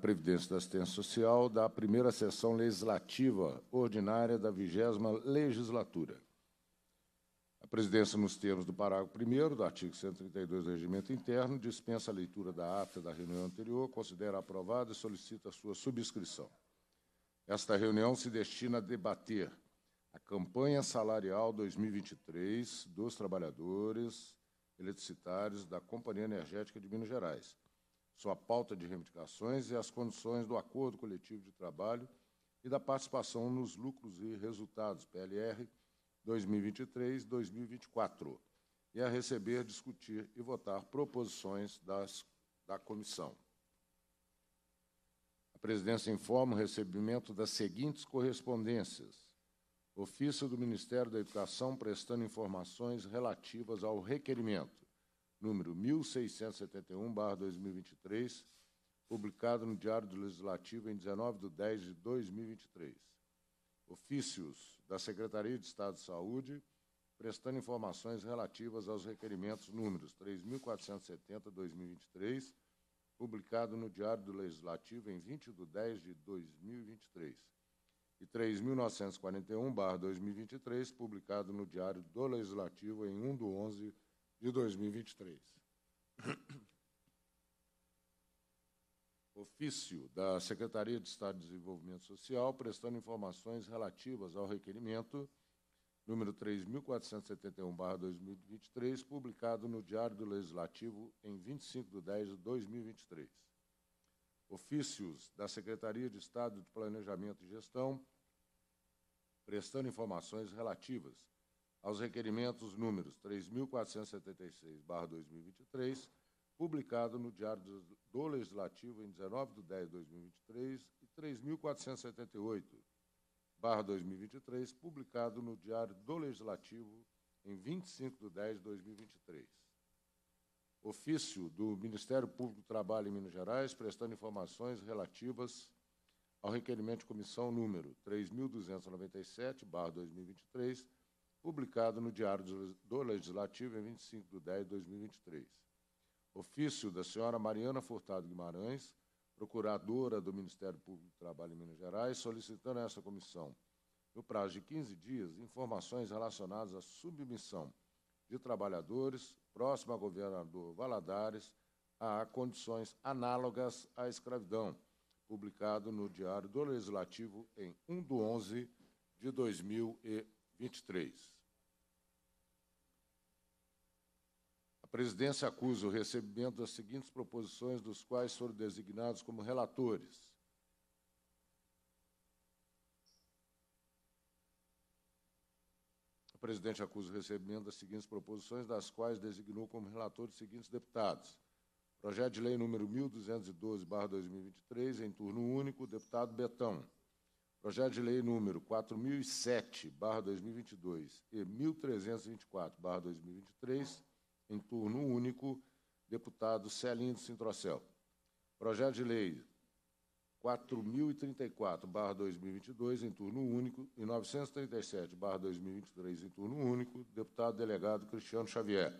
Previdência da Assistência Social da primeira sessão legislativa ordinária da vigésima legislatura. A presidência, nos termos do parágrafo 1 do artigo 132 do Regimento Interno, dispensa a leitura da ata da reunião anterior, considera aprovada e solicita sua subscrição. Esta reunião se destina a debater a campanha salarial 2023 dos trabalhadores eletricitários da Companhia Energética de Minas Gerais sua pauta de reivindicações e as condições do acordo coletivo de trabalho e da participação nos lucros e resultados, PLR 2023-2024, e a receber, discutir e votar proposições das, da comissão. A presidência informa o recebimento das seguintes correspondências. Ofício do Ministério da Educação prestando informações relativas ao requerimento número 1671-2023, publicado no Diário do Legislativo em 19 de 10 de 2023. Ofícios da Secretaria de Estado de Saúde, prestando informações relativas aos requerimentos números 3.470-2023, publicado no Diário do Legislativo em 20 de 10 de 2023, e 3.941-2023, publicado no Diário do Legislativo em 1 de 11 de de 2023. Ofício da Secretaria de Estado de Desenvolvimento Social, prestando informações relativas ao requerimento número 3.471-2023, publicado no Diário do Legislativo em 25 de 10 de 2023. Ofícios da Secretaria de Estado de Planejamento e Gestão, prestando informações relativas aos requerimentos números 3.476-2023, publicado no Diário do Legislativo em 19 de 10 de 2023 e 3.478-2023, publicado no Diário do Legislativo em 25 de 10 de 2023 ofício do Ministério Público do Trabalho em Minas Gerais, prestando informações relativas ao requerimento de comissão número 3.297, 2023, publicado no Diário do Legislativo em 25 de 10 de 2023. Ofício da senhora Mariana Furtado Guimarães, procuradora do Ministério Público do Trabalho em Minas Gerais, solicitando a essa comissão, no prazo de 15 dias, informações relacionadas à submissão de trabalhadores próximo a governador Valadares a condições análogas à escravidão, publicado no Diário do Legislativo em 1 de 11 de 2023. 23. A presidência acusa o recebimento das seguintes proposições, dos quais foram designados como relatores. O presidente acusa o recebimento das seguintes proposições, das quais designou como relator os seguintes deputados. Projeto de lei número 1212, 2023, em turno único, deputado Betão. Projeto de lei número 4007/2022 e 1324/2023, em turno único, deputado Celindo Sintrocel. Projeto de lei 4034/2022 em turno único e 937/2023 em turno único, deputado delegado Cristiano Xavier.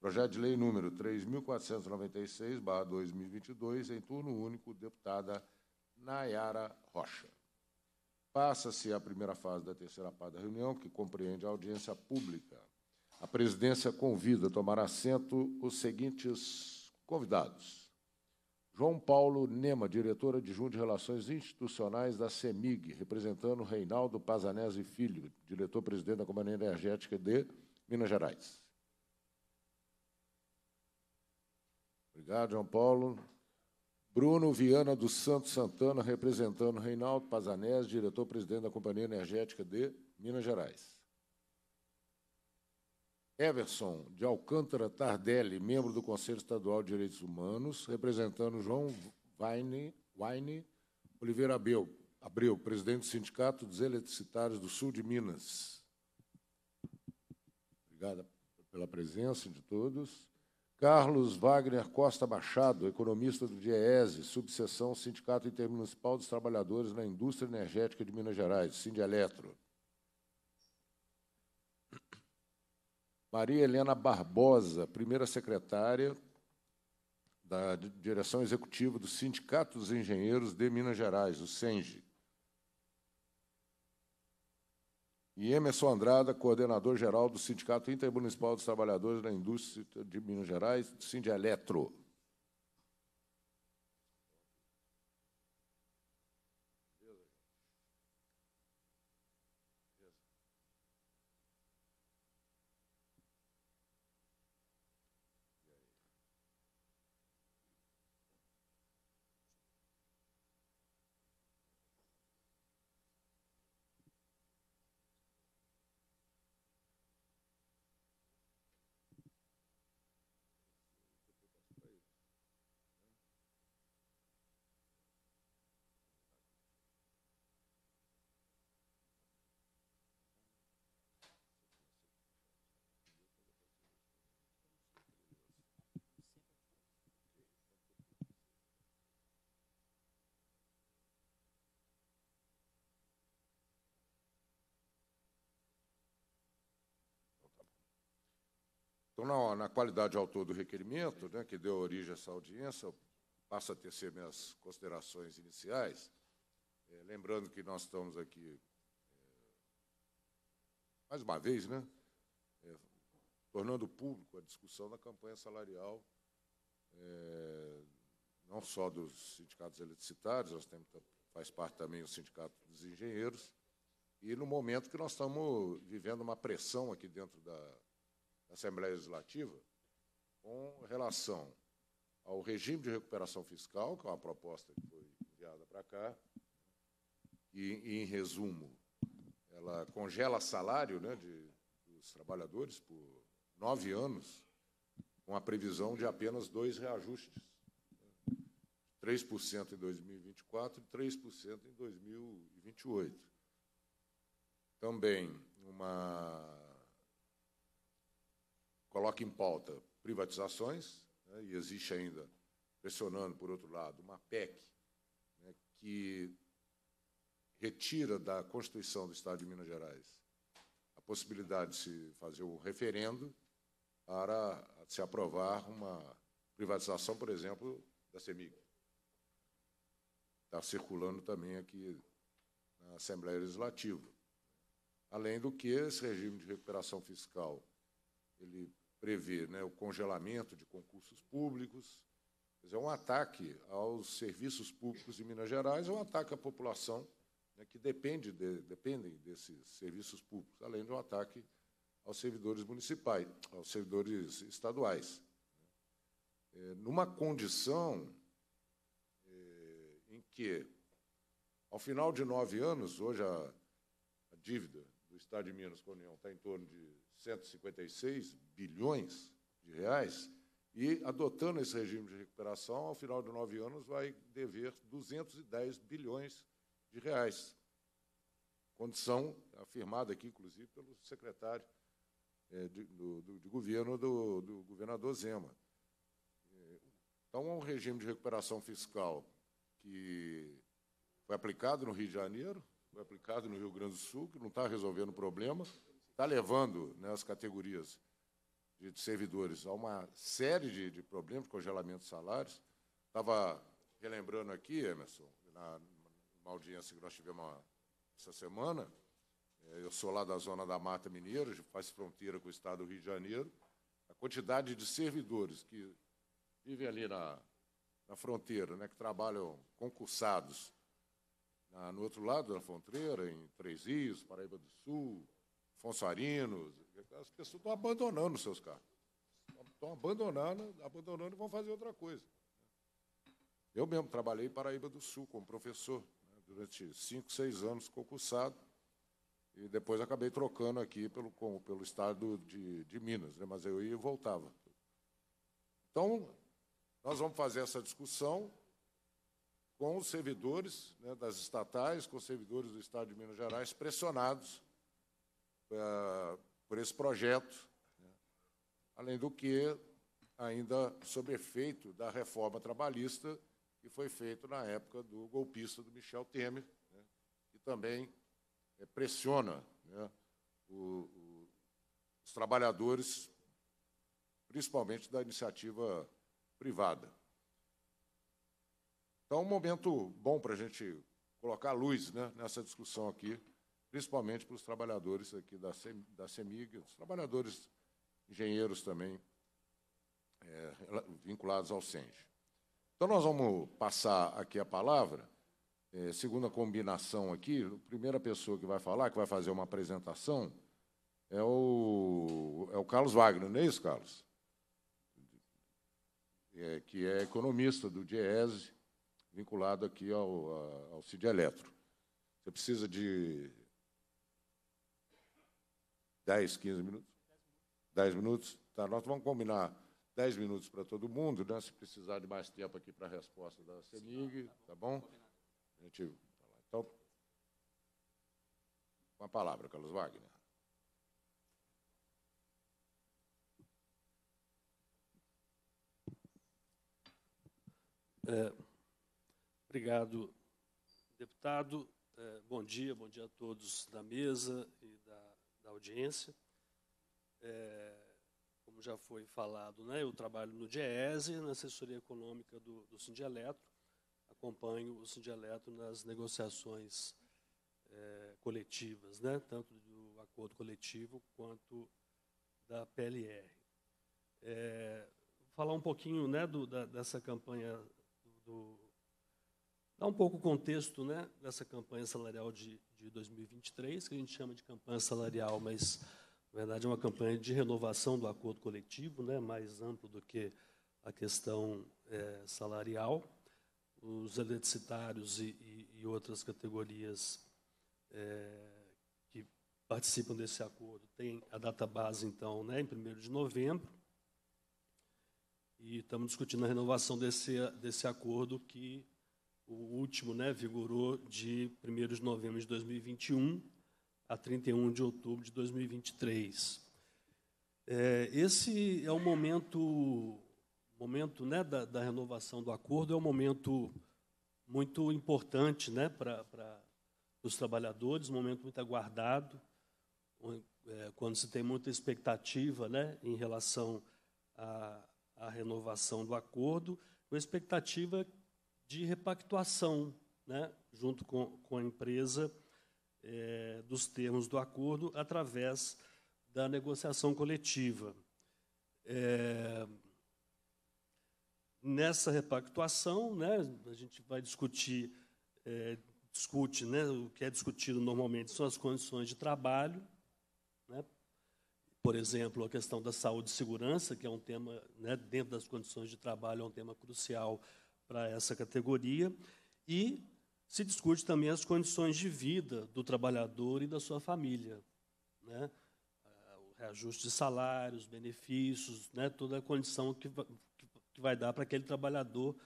Projeto de lei número 3496/2022 em turno único, deputada Nayara Rocha. Passa-se a primeira fase da terceira parte da reunião, que compreende a audiência pública. A presidência convida a tomar assento os seguintes convidados. João Paulo Nema, diretor adjunto de Relações Institucionais da CEMIG, representando Reinaldo Pazanese Filho, diretor-presidente da Companhia Energética de Minas Gerais. Obrigado, João Paulo. Bruno Viana dos Santos Santana, representando Reinaldo Pazanés, diretor-presidente da Companhia Energética de Minas Gerais. Everson de Alcântara Tardelli, membro do Conselho Estadual de Direitos Humanos, representando João Wine, Oliveira Abreu, presidente do Sindicato dos Eletricitários do Sul de Minas. Obrigada pela presença de todos. Carlos Wagner Costa Machado, economista do DIEESE, subseção Sindicato Intermunicipal dos Trabalhadores na Indústria Energética de Minas Gerais, Eletro. Maria Helena Barbosa, primeira secretária da direção executiva do Sindicato dos Engenheiros de Minas Gerais, o SENGE. e Emerson Andrada, coordenador-geral do Sindicato Intermunicipal dos Trabalhadores da Indústria de Minas Gerais, Eletro. Então, na, na qualidade de autor do requerimento, né, que deu origem a essa audiência, passo a tecer minhas considerações iniciais. É, lembrando que nós estamos aqui, é, mais uma vez, né, é, tornando público a discussão da campanha salarial é, não só dos sindicatos eletricitários, nós temos, faz parte também o Sindicato dos Engenheiros, e no momento que nós estamos vivendo uma pressão aqui dentro da, da Assembleia Legislativa com relação ao regime de recuperação fiscal, que é uma proposta que foi enviada para cá, e, em resumo, ela congela salário né, de, dos trabalhadores por nove anos, com a previsão de apenas dois reajustes. 3% né, em 2024 e 3% em 2028. Também uma coloca em pauta privatizações, né, e existe ainda, pressionando, por outro lado, uma PEC né, que retira da Constituição do Estado de Minas Gerais a possibilidade de se fazer um referendo para se aprovar uma privatização, por exemplo, da CEMIG. Está circulando também aqui na Assembleia Legislativa. Além do que, esse regime de recuperação fiscal ele prevê né, o congelamento de concursos públicos. Dizer, é um ataque aos serviços públicos de Minas Gerais, é um ataque à população né, que depende de, dependem desses serviços públicos, além de um ataque aos servidores municipais, aos servidores estaduais. É, numa condição é, em que, ao final de nove anos, hoje a, a dívida do Estado de Minas com a União está em torno de 156 bilhões de reais, e adotando esse regime de recuperação, ao final de nove anos vai dever 210 bilhões de reais. Condição afirmada aqui, inclusive, pelo secretário é, de, do, do, de governo do, do governador Zema. Então, é um regime de recuperação fiscal que foi aplicado no Rio de Janeiro, foi aplicado no Rio Grande do Sul, que não está resolvendo o problema, está levando né, as categorias de servidores a uma série de, de problemas, de congelamento de salários. Estava relembrando aqui, Emerson, na, na audiência que nós tivemos essa semana, é, eu sou lá da zona da Mata Mineira, faz fronteira com o estado do Rio de Janeiro, a quantidade de servidores que vivem ali na, na fronteira, né, que trabalham concursados na, no outro lado da fronteira, em Três Rios, Paraíba do Sul, Fonsarinos, as pessoas estão abandonando os seus carros. Estão abandonando, abandonando e vão fazer outra coisa. Eu mesmo trabalhei em Paraíba do Sul como professor, né, durante cinco, seis anos concursado, e depois acabei trocando aqui pelo, pelo estado de, de Minas, né, mas eu ia e voltava. Então, nós vamos fazer essa discussão com os servidores né, das estatais, com os servidores do Estado de Minas Gerais, pressionados é, por esse projeto, né? além do que ainda sob efeito da reforma trabalhista que foi feita na época do golpista do Michel Temer, né? que também é, pressiona né? os trabalhadores, principalmente da iniciativa privada. Então, um momento bom para a gente colocar luz né, nessa discussão aqui principalmente para os trabalhadores aqui da, da CEMIG, os trabalhadores engenheiros também é, vinculados ao SENGE. Então, nós vamos passar aqui a palavra, é, segundo a combinação aqui, a primeira pessoa que vai falar, que vai fazer uma apresentação, é o, é o Carlos Wagner, não é isso, Carlos? É, que é economista do DIESE, vinculado aqui ao, ao Cid Eletro. Você precisa de 10, 15 minutos? 10 minutos? Tá, nós vamos combinar 10 minutos para todo mundo, né? se precisar de mais tempo aqui para a resposta da CENIG, tá bom? gente, então, com a palavra, Carlos Wagner. É, obrigado, deputado. É, bom dia, bom dia a todos da mesa e da audiência. É, como já foi falado, né, eu trabalho no DIESE, na assessoria econômica do, do acompanho o Sindialetro nas negociações é, coletivas, né, tanto do acordo coletivo quanto da PLR. É, falar um pouquinho né, do, da, dessa campanha do Dá um pouco o contexto né, dessa campanha salarial de, de 2023, que a gente chama de campanha salarial, mas, na verdade, é uma campanha de renovação do acordo coletivo, né, mais amplo do que a questão é, salarial. Os eletricitários e, e, e outras categorias é, que participam desse acordo têm a data base, então, né, em 1 de novembro. E estamos discutindo a renovação desse, desse acordo que o último né, vigorou de 1 de novembro de 2021 a 31 de outubro de 2023. É, esse é o momento, momento né, da, da, renovação do acordo, é um momento muito importante né, para os trabalhadores, um momento muito aguardado, é, quando se tem muita expectativa né, em relação à, à renovação do acordo, uma expectativa de repactuação, né, junto com, com a empresa, é, dos termos do acordo, através da negociação coletiva. É, nessa repactuação, né, a gente vai discutir, é, discute, né, o que é discutido normalmente são as condições de trabalho, né, por exemplo, a questão da saúde e segurança, que é um tema, né, dentro das condições de trabalho, é um tema crucial para essa categoria e se discute também as condições de vida do trabalhador e da sua família, né? Ah, o reajuste de salários, benefícios, né? Toda a condição que vai dar para aquele trabalhador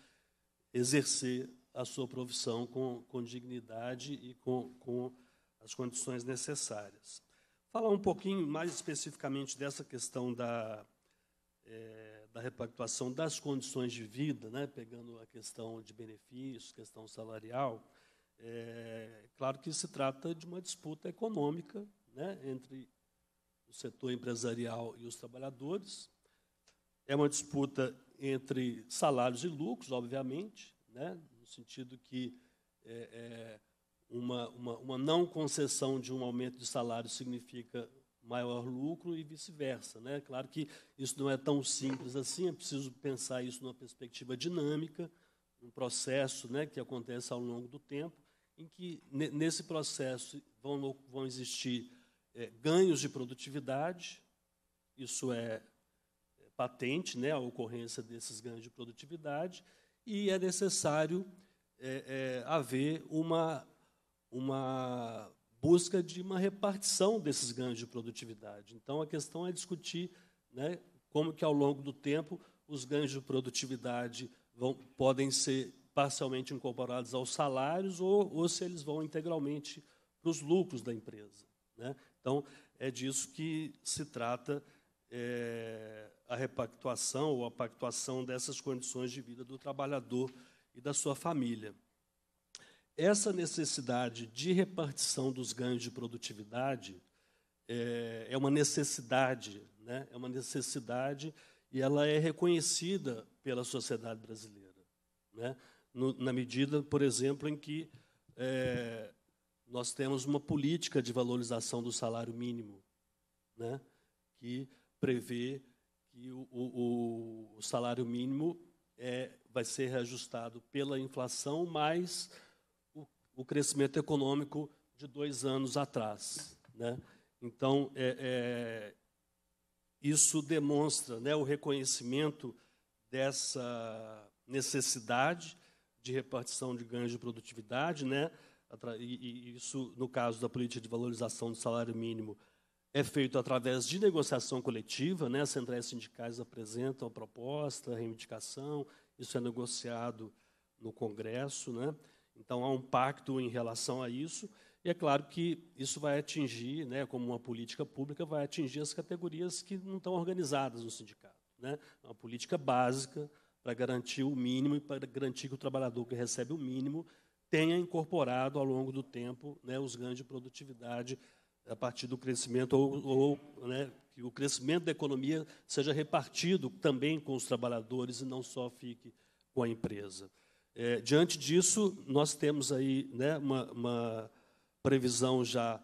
exercer a sua profissão com, com dignidade e com, com as condições necessárias. Falar um pouquinho mais especificamente dessa questão da é, da repactuação das condições de vida, né, pegando a questão de benefícios, questão salarial, é claro que se trata de uma disputa econômica né, entre o setor empresarial e os trabalhadores. É uma disputa entre salários e lucros, obviamente, né, no sentido que é, é uma, uma, uma não concessão de um aumento de salário significa maior lucro e vice-versa. Né? Claro que isso não é tão simples assim, é preciso pensar isso numa perspectiva dinâmica, um processo né, que acontece ao longo do tempo, em que nesse processo vão, vão existir é, ganhos de produtividade, isso é, é patente, né, a ocorrência desses ganhos de produtividade, e é necessário é, é, haver uma, uma busca de uma repartição desses ganhos de produtividade. Então, a questão é discutir né, como que, ao longo do tempo, os ganhos de produtividade vão, podem ser parcialmente incorporados aos salários ou, ou se eles vão integralmente para os lucros da empresa. Né? Então, é disso que se trata é, a repactuação ou a pactuação dessas condições de vida do trabalhador e da sua família essa necessidade de repartição dos ganhos de produtividade é, é uma necessidade, né? é uma necessidade e ela é reconhecida pela sociedade brasileira. Né? No, na medida, por exemplo, em que é, nós temos uma política de valorização do salário mínimo, né? que prevê que o, o, o salário mínimo é, vai ser reajustado pela inflação mais o crescimento econômico de dois anos atrás. Né? Então, é, é, isso demonstra né, o reconhecimento dessa necessidade de repartição de ganhos de produtividade, né? e, isso, no caso da política de valorização do salário mínimo, é feito através de negociação coletiva, né? as centrais sindicais apresentam a proposta, a reivindicação, isso é negociado no Congresso, né? Então há um pacto em relação a isso, e é claro que isso vai atingir, né, como uma política pública, vai atingir as categorias que não estão organizadas no sindicato. Né? É uma política básica para garantir o mínimo e para garantir que o trabalhador que recebe o mínimo tenha incorporado ao longo do tempo né, os ganhos de produtividade a partir do crescimento ou, ou né, que o crescimento da economia seja repartido também com os trabalhadores e não só fique com a empresa. É, diante disso, nós temos aí né, uma, uma previsão já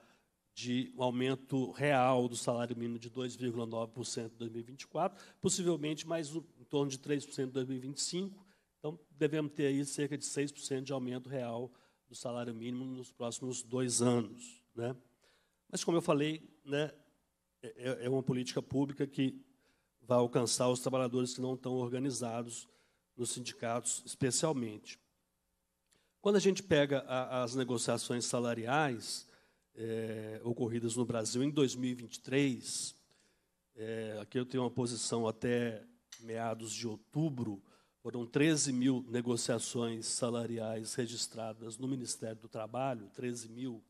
de um aumento real do salário mínimo de 2,9% em 2024, possivelmente mais em torno de 3% em 2025. Então, devemos ter aí cerca de 6% de aumento real do salário mínimo nos próximos dois anos. Né? Mas, como eu falei, né, é, é, é uma política pública que vai alcançar os trabalhadores que não estão organizados nos sindicatos especialmente. Quando a gente pega a, as negociações salariais é, ocorridas no Brasil em 2023, é, eh, aqui eu tenho uma posição até meados de outubro, foram 13 mil negociações salariais registradas no Ministério do Trabalho, 13 mil,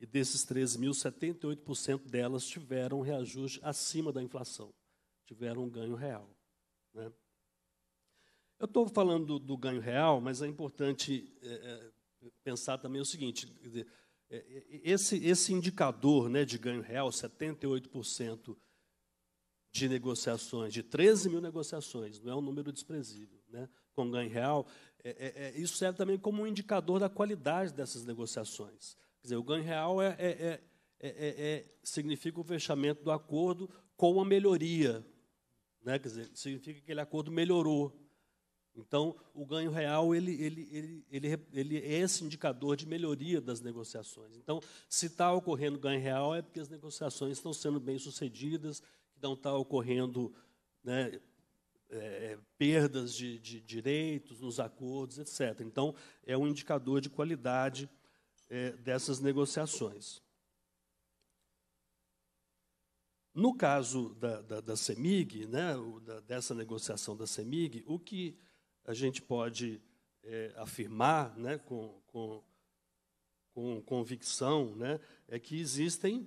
e desses 13 mil, 78% delas tiveram reajuste acima da inflação, tiveram um ganho real. Né? Eu estou falando do, do, ganho real, mas é importante é, é pensar também o seguinte: dizer, é, é, esse, esse indicador né, de ganho real, 78% de negociações, de 13 mil negociações, não é um número desprezível, né, com ganho real, é, é, isso serve também como um indicador da qualidade dessas negociações. Quer dizer, o ganho real é, significa o fechamento do acordo com a melhoria. Né, quer dizer, significa que aquele acordo melhorou então, o ganho real ele, ele, ele, ele, é esse indicador de melhoria das negociações. Então, se está ocorrendo ganho real, é porque as negociações estão sendo bem sucedidas, não está ocorrendo né, é, é, perdas de, de, direitos nos acordos, etc. Então, é um indicador de qualidade é, dessas negociações. No caso da, da, da CEMIG, né, dessa negociação da CEMIG, o que a gente pode é, afirmar né, com, com, com convicção né, é que existem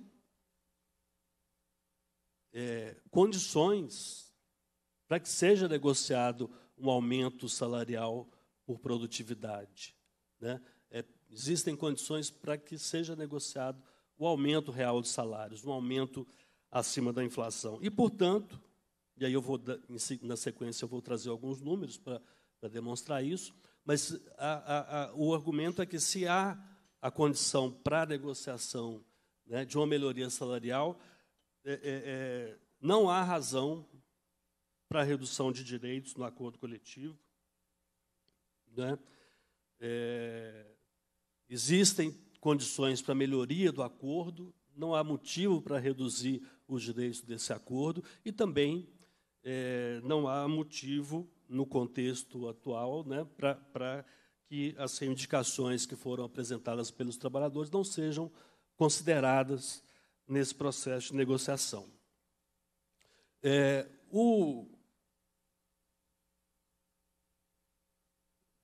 é, condições para que seja negociado um aumento salarial por produtividade. Né? É, existem condições para que seja negociado o aumento real de salários, um aumento acima da inflação. E, portanto, e aí eu vou, na sequência, eu vou trazer alguns números para para demonstrar isso, mas a, a, a, o argumento é que se há a condição para a negociação né, de uma melhoria salarial, é, é, é não há razão para redução de direitos no acordo coletivo. Né? É, existem condições para melhoria do acordo, não há motivo para reduzir os direitos desse acordo e também é, não há motivo no contexto atual, né, para que as reivindicações que foram apresentadas pelos trabalhadores não sejam consideradas nesse processo de negociação. É, o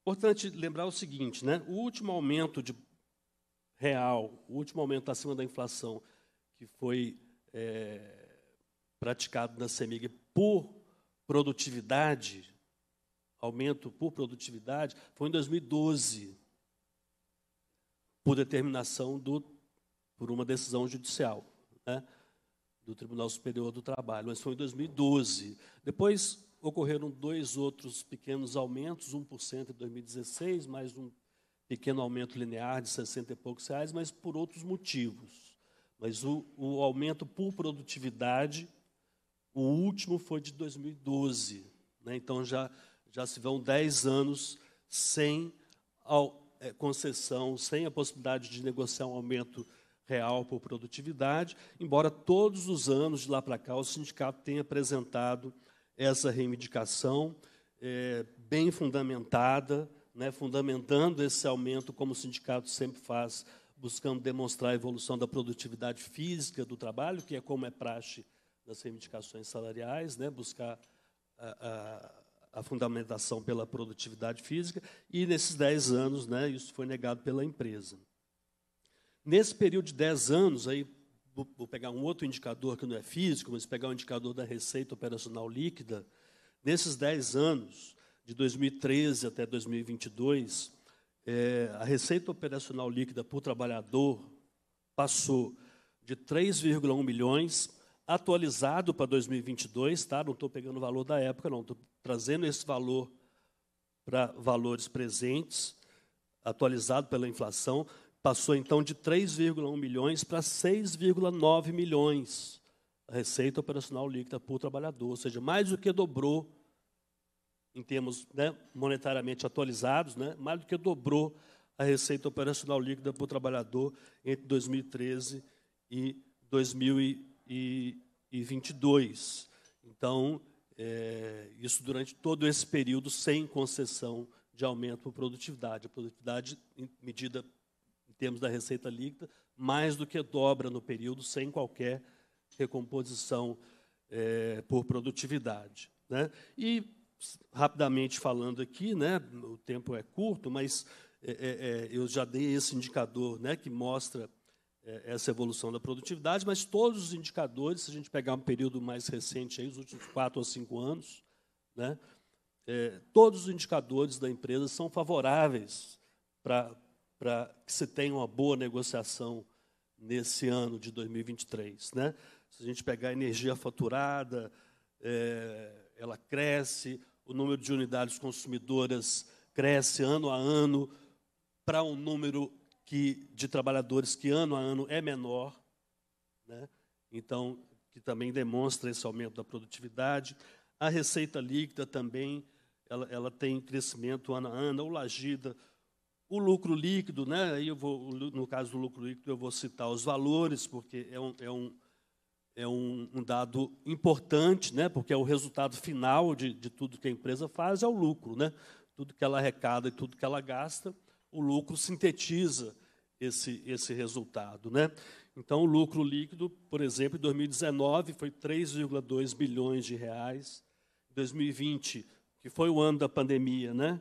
importante lembrar o seguinte, né? O último aumento de real, o último aumento acima da inflação que foi é, praticado na Semig por produtividade aumento por produtividade foi em 2012, por determinação do, por uma decisão judicial, né, do Tribunal Superior do Trabalho, mas foi em 2012. Depois ocorreram dois outros pequenos aumentos, 1% em 2016, mais um pequeno aumento linear de 60 e poucos reais, mas por outros motivos. Mas o, o aumento por produtividade, o último foi de 2012. Né, então já já se vão 10 anos sem é, concessão, sem a possibilidade de negociar um aumento real por produtividade, embora todos os anos de lá para cá o sindicato tenha apresentado essa reivindicação é, bem fundamentada, né, fundamentando esse aumento, como o sindicato sempre faz, buscando demonstrar a evolução da produtividade física do trabalho, que é como é praxe das reivindicações salariais, né, buscar a, a a fundamentação pela produtividade física, e nesses 10 anos né, isso foi negado pela empresa. Nesse período de 10 anos, aí, vou pegar um outro indicador que não é físico, mas pegar o um indicador da receita operacional líquida, nesses 10 anos, de 2013 até 2022, é, a receita operacional líquida por trabalhador passou de 3,1 milhões atualizado para 2022, tá? não estou pegando o valor da época, não, estou trazendo esse valor para valores presentes, atualizado pela inflação, passou então de 3,1 milhões para 6,9 milhões a receita operacional líquida por trabalhador, ou seja, mais do que dobrou em termos né, monetariamente atualizados, né, mais do que dobrou a receita operacional líquida por trabalhador entre 2013 e 2020 e, e 22. Então, é, isso durante todo esse período, sem concessão de aumento por produtividade. A produtividade, medida em termos da receita líquida, mais do que dobra no período, sem qualquer recomposição é, por produtividade. Né? E, rapidamente falando aqui, né, o tempo é curto, mas é, é, é eu já dei esse indicador né, que mostra é, essa evolução da produtividade, mas todos os indicadores, se a gente pegar um período mais recente, aí, os últimos quatro ou cinco anos, né, é, todos os indicadores da empresa são favoráveis para que se tenha uma boa negociação nesse ano de 2023. Né? Se a gente pegar a energia faturada, é, ela cresce, o número de unidades consumidoras cresce ano a ano para um número que, de trabalhadores que ano a ano é menor, né? então, que também demonstra esse aumento da produtividade. A receita líquida também ela, ela tem crescimento ano a ano, o Lagida, o lucro líquido, né? Aí eu vou, no caso do lucro líquido, eu vou citar os valores, porque é um, é um, é um, um dado importante, né? porque é o resultado final de, de tudo que a empresa faz, é o lucro, né? tudo que ela arrecada e tudo que ela gasta o lucro sintetiza esse, esse resultado. Né? Então, o lucro líquido, por exemplo, em 2019 foi 3,2 bilhões de reais. 2020, que foi o ano da pandemia, né?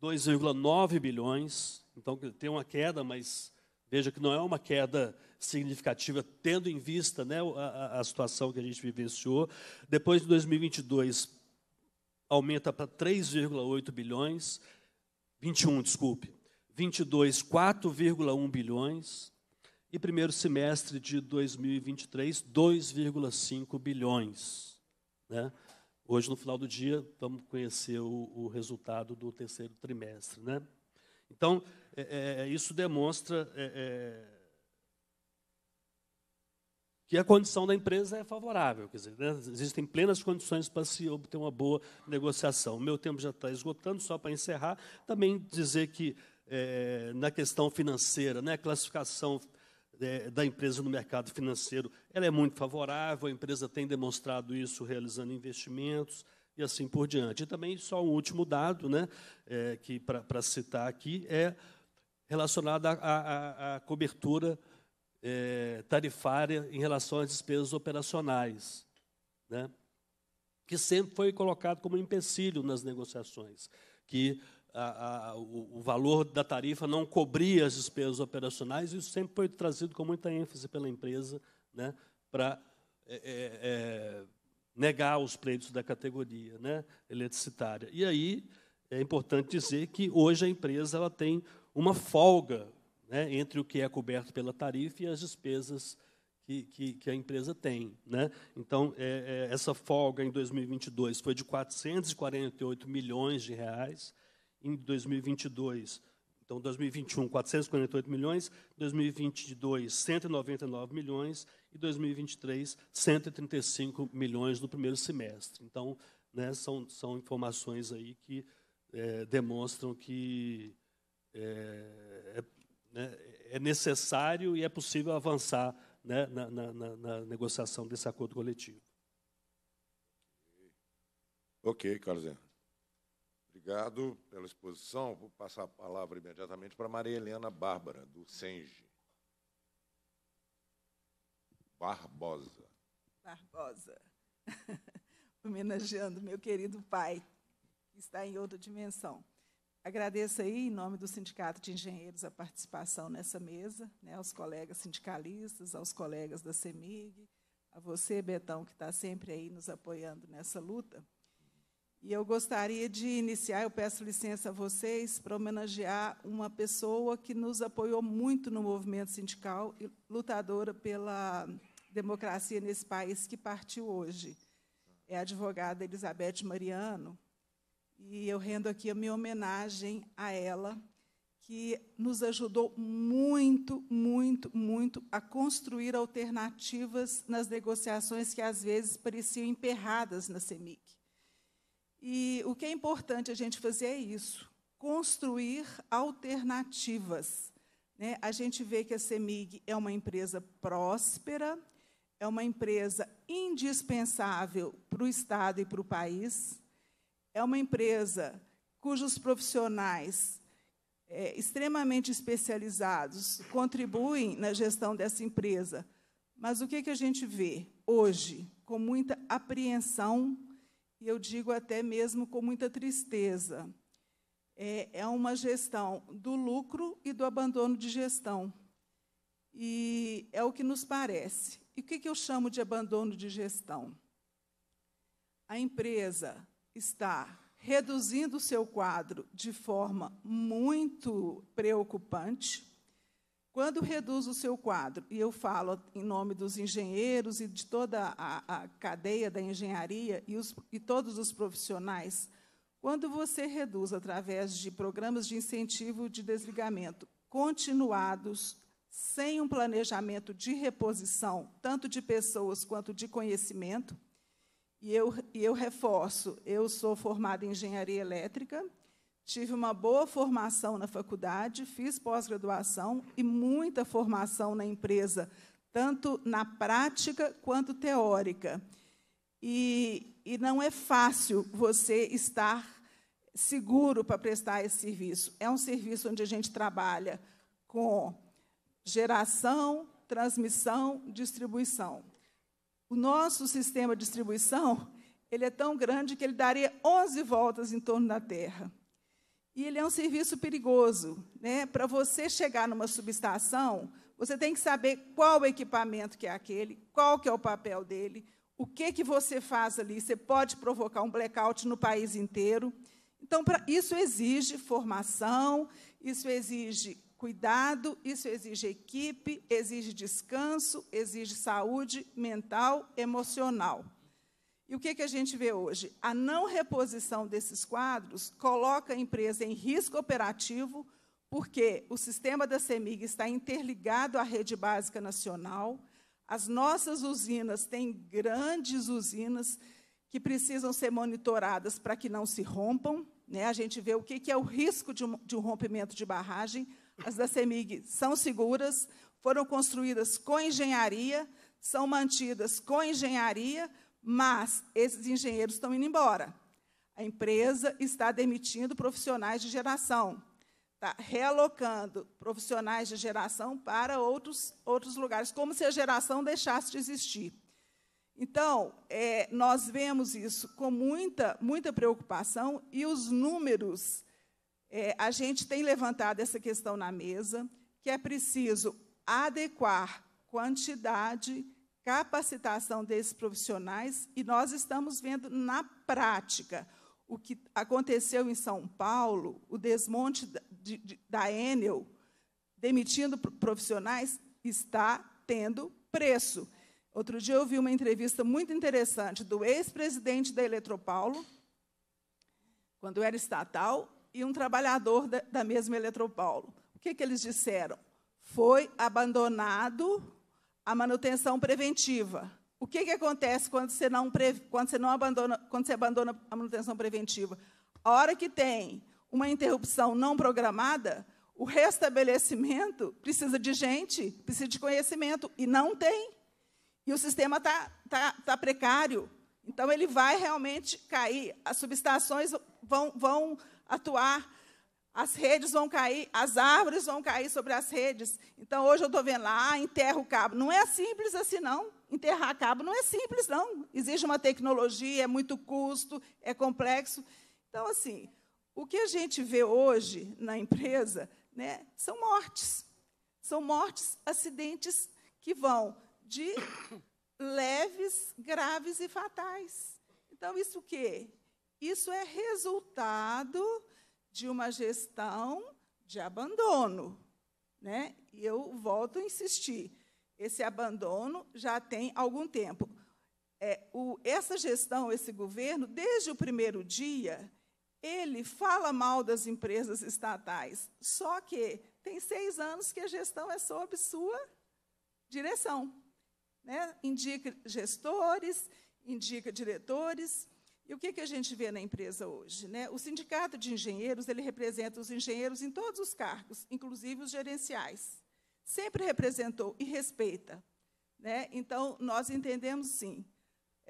2,9 bilhões. Então, tem uma queda, mas veja que não é uma queda significativa, tendo em vista né, a, a situação que a gente vivenciou. Depois de 2022, aumenta para 3,8 bilhões. 21, desculpe, 22, 4,1 bilhões e primeiro semestre de 2023, 2,5 bilhões. Né? Hoje, no final do dia, vamos conhecer o, o resultado do terceiro trimestre. Né? Então, é, é, isso demonstra é, é que a condição da empresa é favorável, quer dizer, né, existem plenas condições para se obter uma boa negociação. O meu tempo já está esgotando, só para encerrar, também dizer que é, na questão financeira, né, a classificação é, da empresa no mercado financeiro, ela é muito favorável, a empresa tem demonstrado isso realizando investimentos e assim por diante. E também só um último dado, né, é, que para citar aqui é relacionado à cobertura é, tarifária em relação às despesas operacionais, né? que sempre foi colocado como um empecilho nas negociações, que a, a, o, o, valor da tarifa não cobria as despesas operacionais, e isso sempre foi trazido com muita ênfase pela empresa né? para é, é, é, negar os pleitos da categoria né? eletricitária. E aí é importante dizer que hoje a empresa ela tem uma folga né, entre o que é coberto pela tarifa e as despesas que, que, que a empresa tem. Né? Então, é, é, essa folga em 2022 foi de 448 milhões de reais, em 2022 então, 2021, 448 milhões, 2022, 199 milhões e 2023, 135 milhões no primeiro semestre. Então, né, são, são informações aí que é, demonstram que é, é né? É necessário e é possível avançar né, na, na, na, negociação desse acordo coletivo. Ok, Carlos Obrigado pela exposição. Vou passar a palavra imediatamente para Maria Helena Bárbara, do SENGE. Barbosa. Barbosa. Homenageando meu querido pai, que está em outra dimensão. Agradeço aí, em nome do Sindicato de Engenheiros, a participação nessa mesa, né, aos colegas sindicalistas, aos colegas da CEMIG, a você, Betão, que está sempre aí nos apoiando nessa luta. E eu gostaria de iniciar, eu peço licença a vocês, para homenagear uma pessoa que nos apoiou muito no movimento sindical e lutadora pela democracia nesse país que partiu hoje. É a advogada Elizabeth Mariano, e eu rendo aqui a minha homenagem a ela, que nos ajudou muito, muito, muito a construir alternativas nas negociações que às vezes pareciam emperradas na CEMIC. E o que é importante a gente fazer é isso, construir alternativas. Né? A gente vê que a CEMIG é uma empresa próspera, é uma empresa indispensável para o Estado e para o país, é uma empresa cujos profissionais é, extremamente especializados contribuem na gestão dessa empresa. Mas o que, que a gente vê hoje? Com muita apreensão, e eu digo até mesmo com muita tristeza, é, é uma gestão do lucro e do abandono de gestão. E é o que nos parece. E o que, que eu chamo de abandono de gestão? A empresa está reduzindo o seu quadro de forma muito preocupante. Quando reduz o seu quadro, e eu falo em nome dos engenheiros e de toda a, a cadeia da engenharia e, os, e todos os profissionais, quando você reduz através de programas de incentivo de desligamento continuados, sem um planejamento de reposição, tanto de pessoas quanto de conhecimento, e eu, e eu reforço, eu sou formada em engenharia elétrica, tive uma boa formação na faculdade, fiz pós-graduação e muita formação na empresa, tanto na prática quanto teórica. E, e não é fácil você estar seguro para prestar esse serviço. É um serviço onde a gente trabalha com geração, transmissão, distribuição. O nosso sistema de distribuição, ele é tão grande que ele daria 11 voltas em torno da Terra. E ele é um serviço perigoso. Né? Para você chegar numa subestação, você tem que saber qual o equipamento que é aquele, qual que é o papel dele, o que, que você faz ali. Você pode provocar um blackout no país inteiro. Então, pra, isso exige formação, isso exige cuidado, isso exige equipe, exige descanso, exige saúde mental, emocional. E o que, que a gente vê hoje? A não reposição desses quadros coloca a empresa em risco operativo, porque o sistema da CEMIG está interligado à rede básica nacional, as nossas usinas têm grandes usinas que precisam ser monitoradas para que não se rompam. Né? A gente vê o que, é o risco de um rompimento de barragem, as da CEMIG são seguras, foram construídas com engenharia, são mantidas com engenharia, mas esses engenheiros estão indo embora. A empresa está demitindo profissionais de geração, está realocando profissionais de geração para outros, outros lugares, como se a geração deixasse de existir. Então, é, nós vemos isso com muita, muita preocupação e os números é, a gente tem levantado essa questão na mesa, que é preciso adequar quantidade, capacitação desses profissionais, e nós estamos vendo na prática o que aconteceu em São Paulo, o desmonte da, de, da Enel, demitindo profissionais, está tendo preço. Outro dia eu vi uma entrevista muito interessante do ex-presidente da Eletropaulo, quando era estatal, e um trabalhador da, da mesma Eletropaulo. O que, que eles disseram? Foi abandonado a manutenção preventiva. O que, que acontece quando você, não quando você não abandona, quando você abandona a manutenção preventiva? A hora que tem uma interrupção não programada, o restabelecimento precisa de gente, precisa de conhecimento, e não tem. E o sistema está tá, tá precário. Então, ele vai realmente cair. As subestações vão, vão atuar, as redes vão cair, as árvores vão cair sobre as redes. Então, hoje eu estou vendo lá, ah, enterra o cabo. Não é simples assim, não. Enterrar cabo não é simples, não. Exige uma tecnologia, é muito custo, é complexo. Então, assim, o que a gente vê hoje na empresa né, são mortes. São mortes, acidentes que vão de leves, graves e fatais. Então, isso o quê? Isso é resultado de uma gestão de abandono. Né? E eu volto a insistir: esse abandono já tem algum tempo. É, o, essa gestão, esse governo, desde o primeiro dia, ele fala mal das empresas estatais. Só que tem seis anos que a gestão é sob sua direção. Né? Indica gestores, indica diretores, e o que, que a gente vê na empresa hoje? Né? O sindicato de engenheiros ele representa os engenheiros em todos os cargos, inclusive os gerenciais. Sempre representou e respeita. Né? Então, nós entendemos sim.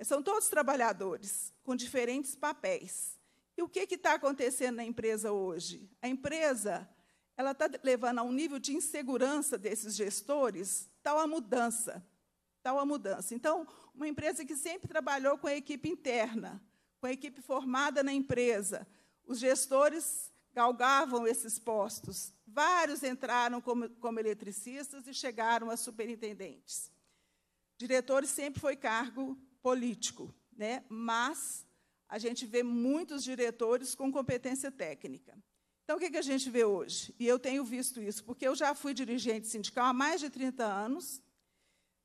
São todos trabalhadores, com diferentes papéis. E o que está acontecendo na empresa hoje? A empresa ela está levando a um nível de insegurança desses gestores tal a mudança, tal a mudança. Então, uma empresa que sempre trabalhou com a equipe interna, com a equipe formada na empresa. Os gestores galgavam esses postos. Vários entraram como, como eletricistas e chegaram a superintendentes. Diretores sempre foi cargo político, né? mas a gente vê muitos diretores com competência técnica. Então, o que, que a gente vê hoje? E eu tenho visto isso, porque eu já fui dirigente sindical há mais de 30 anos,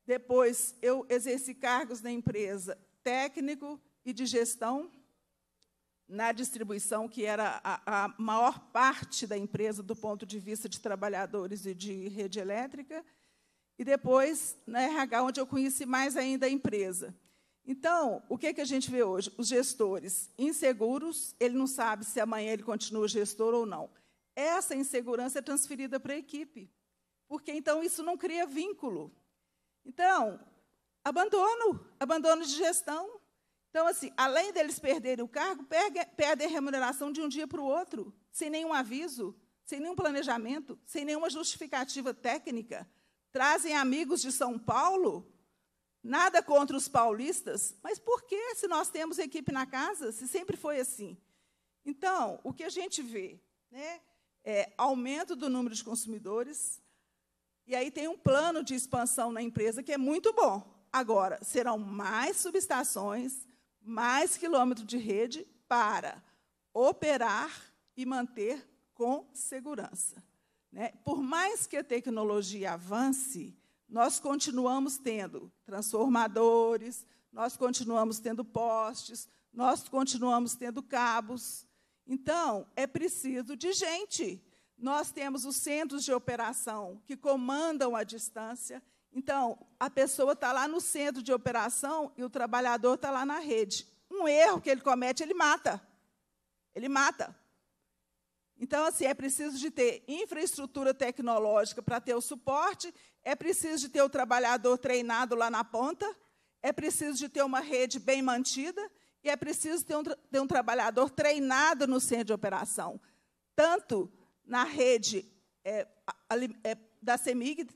depois eu exerci cargos na empresa técnico, e de gestão na distribuição, que era a, a, maior parte da empresa do ponto de vista de trabalhadores e de rede elétrica, e depois na RH, onde eu conheci mais ainda a empresa. Então, o que, que a gente vê hoje? Os gestores inseguros, ele não sabe se amanhã ele continua gestor ou não. Essa insegurança é transferida para a equipe, porque então isso não cria vínculo. Então, abandono, abandono de gestão, então, assim, além deles perderem o cargo, perdem a remuneração de um dia para o outro, sem nenhum aviso, sem nenhum planejamento, sem nenhuma justificativa técnica. Trazem amigos de São Paulo, nada contra os paulistas, mas por que se nós temos equipe na casa, se sempre foi assim? Então, o que a gente vê né, é aumento do número de consumidores, e aí tem um plano de expansão na empresa que é muito bom. Agora, serão mais subestações, mais quilômetro de rede para operar e manter com segurança. Né? Por mais que a tecnologia avance, nós continuamos tendo transformadores, nós continuamos tendo postes, nós continuamos tendo cabos. Então, é preciso de gente. Nós temos os centros de operação que comandam a distância então, a pessoa está lá no centro de operação e o trabalhador está lá na rede. Um erro que ele comete, ele mata. Ele mata. Então, assim, é preciso de ter infraestrutura tecnológica para ter o suporte, é preciso de ter o trabalhador treinado lá na ponta, é preciso de ter uma rede bem mantida e é preciso ter um, ter um trabalhador treinado no centro de operação, tanto na rede é, é, da CEMIG,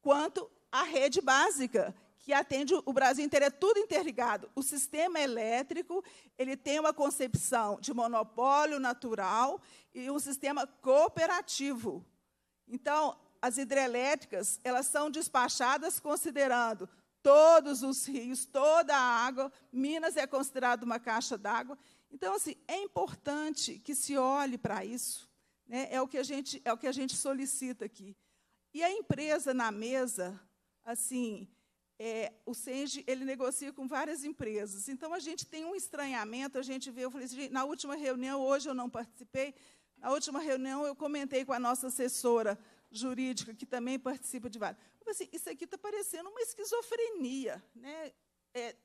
quanto a rede básica, que atende o Brasil inteiro, é tudo interligado. O sistema elétrico ele tem uma concepção de monopólio natural e um sistema cooperativo. Então, as hidrelétricas elas são despachadas considerando todos os rios, toda a água. Minas é considerado uma caixa d'água. Então, assim, é importante que se olhe para isso. Né? É, o que a gente, é o que a gente solicita aqui. E a empresa na mesa assim, é, o Senge, ele negocia com várias empresas. Então, a gente tem um estranhamento, a gente vê, eu falei assim, na última reunião, hoje eu não participei, na última reunião eu comentei com a nossa assessora jurídica, que também participa de várias. Eu falei assim, isso aqui está parecendo uma esquizofrenia. Né? É,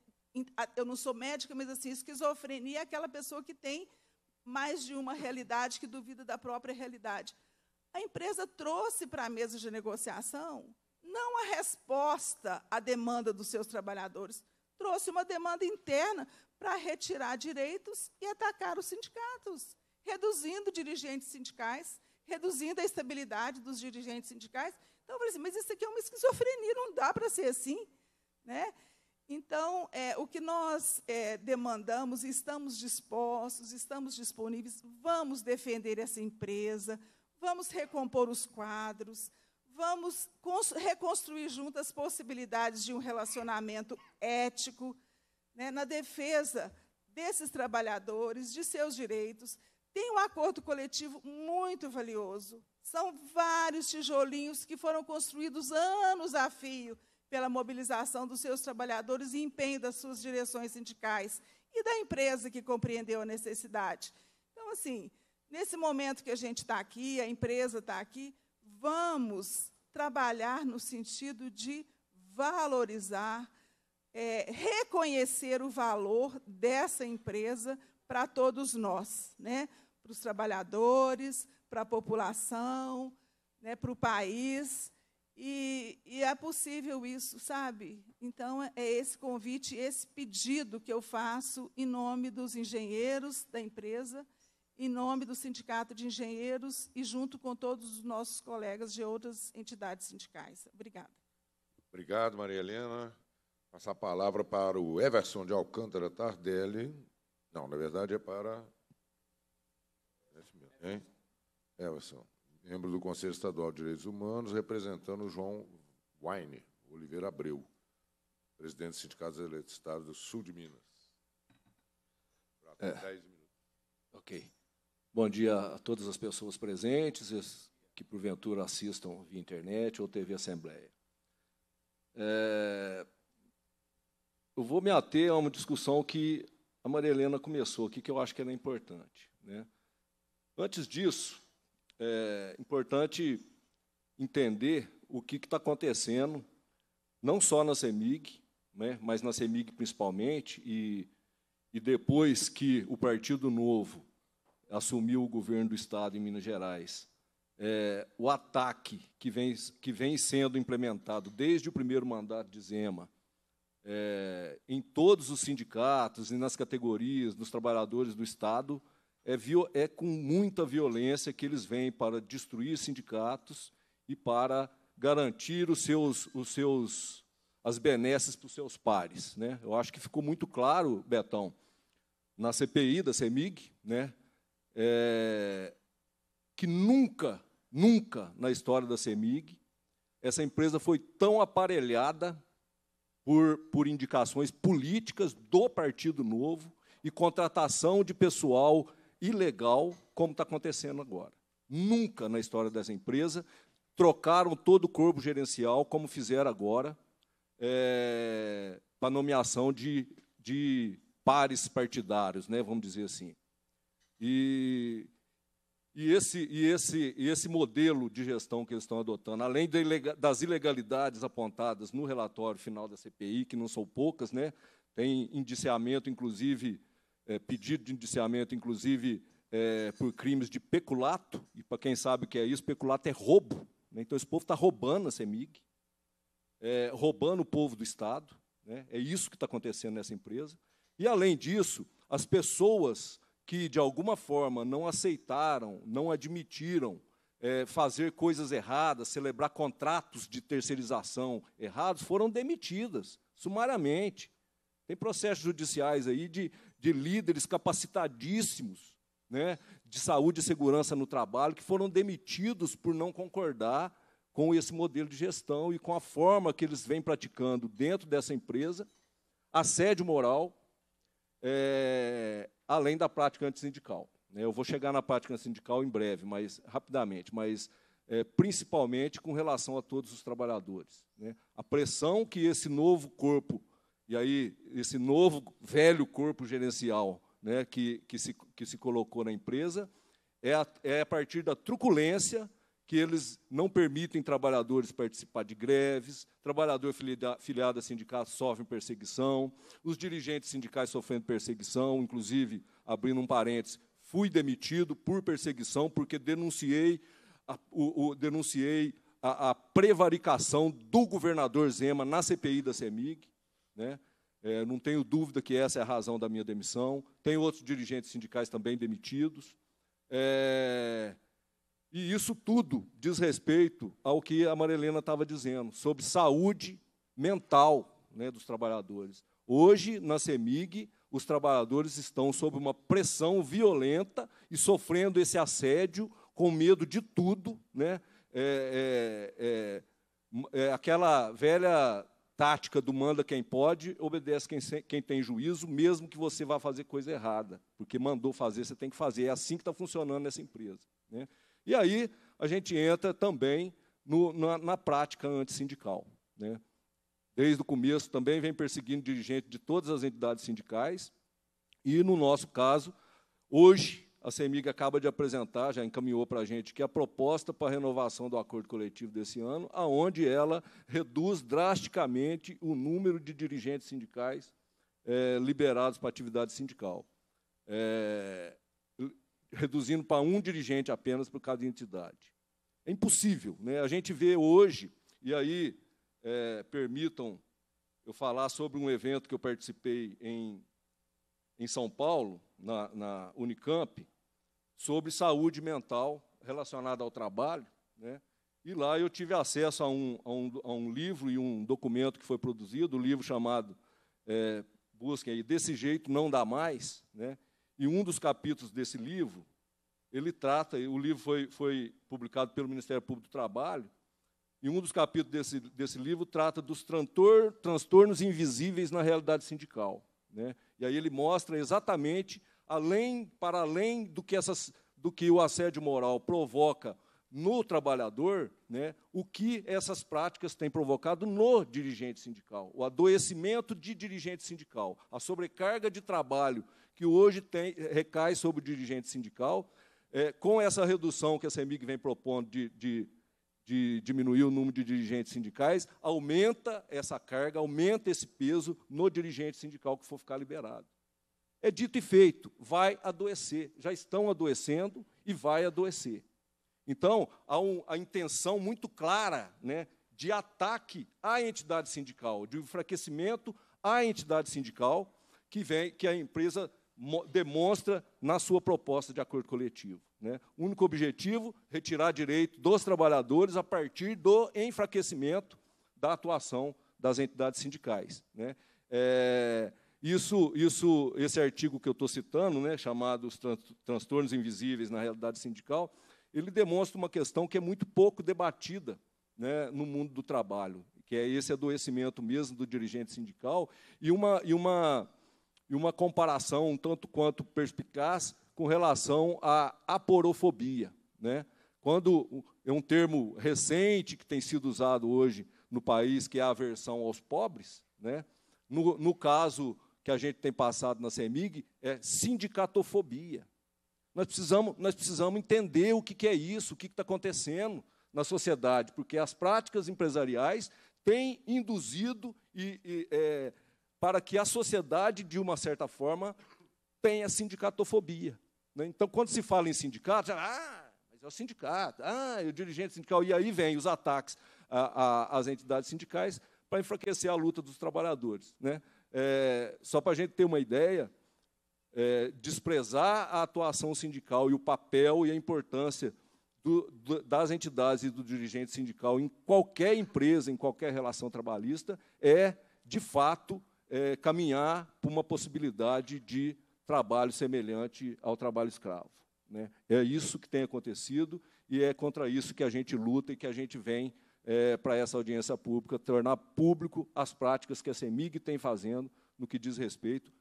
eu não sou médica, mas assim, esquizofrenia é aquela pessoa que tem mais de uma realidade, que duvida da própria realidade. A empresa trouxe para a mesa de negociação não a resposta à demanda dos seus trabalhadores. Trouxe uma demanda interna para retirar direitos e atacar os sindicatos, reduzindo dirigentes sindicais, reduzindo a estabilidade dos dirigentes sindicais. Então, eu falei assim, mas isso aqui é uma esquizofrenia, não dá para ser assim. Né? Então, é, o que nós é, demandamos, estamos dispostos, estamos disponíveis, vamos defender essa empresa, vamos recompor os quadros, vamos reconstruir juntas possibilidades de um relacionamento ético, né, na defesa desses trabalhadores, de seus direitos. Tem um acordo coletivo muito valioso. São vários tijolinhos que foram construídos anos a fio pela mobilização dos seus trabalhadores e empenho das suas direções sindicais e da empresa que compreendeu a necessidade. Então, assim, nesse momento que a gente está aqui, a empresa está aqui, vamos trabalhar no sentido de valorizar, é, reconhecer o valor dessa empresa para todos nós, né? para os trabalhadores, para a população, né? para o país. E, e, é possível isso, sabe? Então, é esse convite, esse pedido que eu faço em nome dos engenheiros da empresa em nome do Sindicato de Engenheiros e junto com todos os nossos colegas de outras entidades sindicais. Obrigada. Obrigado, Maria Helena. Passar a palavra para o Everson de Alcântara Tardelli. Não, na verdade é para... Hein? É, Everson, membro do Conselho Estadual de Direitos Humanos, representando o João Wine Oliveira Abreu, presidente do Sindicato Eletricidade do Sul de Minas. É. 10 minutos. Ok. Bom dia a todas as pessoas presentes que, porventura, assistam via internet ou TV Assembleia. É, eu vou me ater a uma discussão que a Maria Helena começou aqui, que eu acho que era é importante. Né? Antes disso, é importante entender o que está acontecendo, não só na CEMIG, né, mas na CEMIG principalmente, e, e depois que o Partido Novo assumiu o governo do Estado em Minas Gerais, é, o ataque que vem, que vem sendo implementado desde o primeiro mandato de Zema, é, em todos os sindicatos e nas categorias dos trabalhadores do Estado, é, é com muita violência que eles vêm para destruir sindicatos e para garantir os seus, os seus, as benesses para os seus pares. Né? Eu acho que ficou muito claro, Betão, na CPI da CEMIG, né? é, que nunca, nunca na história da CEMIG, essa empresa foi tão aparelhada por, por indicações políticas do Partido Novo e contratação de pessoal ilegal, como está acontecendo agora. Nunca na história dessa empresa trocaram todo o corpo gerencial, como fizeram agora, é, para nomeação de, de pares partidários, né, vamos dizer assim. E, e, esse, e, esse, e esse modelo de gestão que eles estão adotando, além das ilegalidades apontadas no relatório final da CPI, que não são poucas, né? tem indiciamento, inclusive, é, pedido de indiciamento, inclusive, é, por crimes de peculato, e para quem sabe o que é isso, peculato é roubo. Né? Então, esse povo está roubando a CEMIG, é, roubando o povo do Estado, né? é isso que está acontecendo nessa empresa. E, além disso, as pessoas que, de alguma forma, não aceitaram, não admitiram é, fazer coisas erradas, celebrar contratos de terceirização errados, foram demitidas, sumariamente. Tem processos judiciais aí de, de líderes capacitadíssimos né, de saúde e segurança no trabalho que foram demitidos por não concordar com esse modelo de gestão e com a forma que eles vêm praticando dentro dessa empresa, assédio moral, é, além da prática antissindical. Né? Eu vou chegar na prática sindical em breve, mas rapidamente, mas é, principalmente com relação a todos os trabalhadores. Né? A pressão que esse novo corpo, e aí esse novo velho corpo gerencial né, que, que, se, que se colocou na empresa, é a, é a partir da truculência que eles não permitem trabalhadores participar de greves, trabalhador filiado a sindicatos sofre perseguição, os dirigentes sindicais sofrendo perseguição, inclusive, abrindo um parênteses, fui demitido por perseguição porque denunciei a, o, o, denunciei a, a, prevaricação do governador Zema na CPI da CEMIG. Né? É, não tenho dúvida que essa é a razão da minha demissão. Tem outros dirigentes sindicais também demitidos. É, e isso tudo diz respeito ao que a Marilena estava dizendo, sobre saúde mental né, dos trabalhadores. Hoje, na CEMIG, os trabalhadores estão sob uma pressão violenta e sofrendo esse assédio, com medo de tudo. Né? É, é, é, é aquela velha tática do manda quem pode, obedece quem, quem tem juízo, mesmo que você vá fazer coisa errada, porque mandou fazer, você tem que fazer. É assim que está funcionando essa empresa. Né? E aí a gente entra também no, na, na prática antissindical. Né? Desde o começo também vem perseguindo dirigentes de todas as entidades sindicais, e no nosso caso, hoje a CEMIG acaba de apresentar, já encaminhou para a gente, que é a proposta para a renovação do acordo coletivo desse ano, aonde ela reduz drasticamente o número de dirigentes sindicais é, liberados para atividade sindical. É, reduzindo para um dirigente apenas por cada entidade. É impossível. Né? A gente vê hoje, e aí é, permitam eu falar sobre um evento que eu participei em, em São Paulo, na, na Unicamp, sobre saúde mental relacionada ao trabalho. Né? E lá eu tive acesso a um, a um, a um livro e um documento que foi produzido, um livro chamado, é, busquem aí, Desse Jeito Não Dá Mais, né? E um dos capítulos desse livro, ele trata, o livro foi, foi publicado pelo Ministério Público do Trabalho, e um dos capítulos desse, desse livro trata dos transtornos invisíveis na realidade sindical. Né? E aí ele mostra exatamente, além, para além do que, essas, do que o assédio moral provoca no trabalhador, né, o que essas práticas têm provocado no dirigente sindical, o adoecimento de dirigente sindical, a sobrecarga de trabalho que hoje tem, eh, recai sobre o dirigente sindical. É, com essa redução que a CEMIG vem propondo de, de, de diminuir o número de dirigentes sindicais, aumenta essa carga, aumenta esse peso no dirigente sindical que for ficar liberado. É dito e feito, vai adoecer. Já estão adoecendo e vai adoecer. Então, há um, a intenção muito clara né, de ataque à entidade sindical, de enfraquecimento à entidade sindical, que, vem, que a empresa demonstra na sua proposta de acordo coletivo. Né? Único objetivo: retirar direito dos trabalhadores a partir do enfraquecimento da atuação das entidades sindicais. Né? É, isso, isso, esse artigo que eu estou citando, né, chamado Os Transtornos Invisíveis na Realidade Sindical, ele demonstra uma questão que é muito pouco debatida né, no mundo do trabalho, que é esse adoecimento mesmo do dirigente sindical e uma, e uma e uma comparação um tanto quanto perspicaz com relação à aporofobia. Né? Quando é um termo recente que tem sido usado hoje no país, que é a aversão aos pobres, né? no, no caso que a gente tem passado na CEMIG, é sindicatofobia. Nós precisamos, nós precisamos entender o que, que é isso, o que está acontecendo na sociedade, porque as práticas empresariais têm induzido e, e é, para que a sociedade, de uma certa forma, tenha sindicatofobia. Né? Então, quando se fala em sindicato, já, ah, mas é o sindicato, ah, é o dirigente sindical, e aí vem os ataques às entidades sindicais para enfraquecer a luta dos trabalhadores. Né? É, só para a gente ter uma ideia, é, desprezar a atuação sindical e o papel e a importância do, do, das entidades e do dirigente sindical em qualquer empresa, em qualquer relação trabalhista, é, de fato, é, caminhar para uma possibilidade de trabalho semelhante ao trabalho escravo. Né? É isso que tem acontecido e é contra isso que a gente luta e que a gente vem é, para essa audiência pública tornar público as práticas que a CEMIG tem fazendo no que diz respeito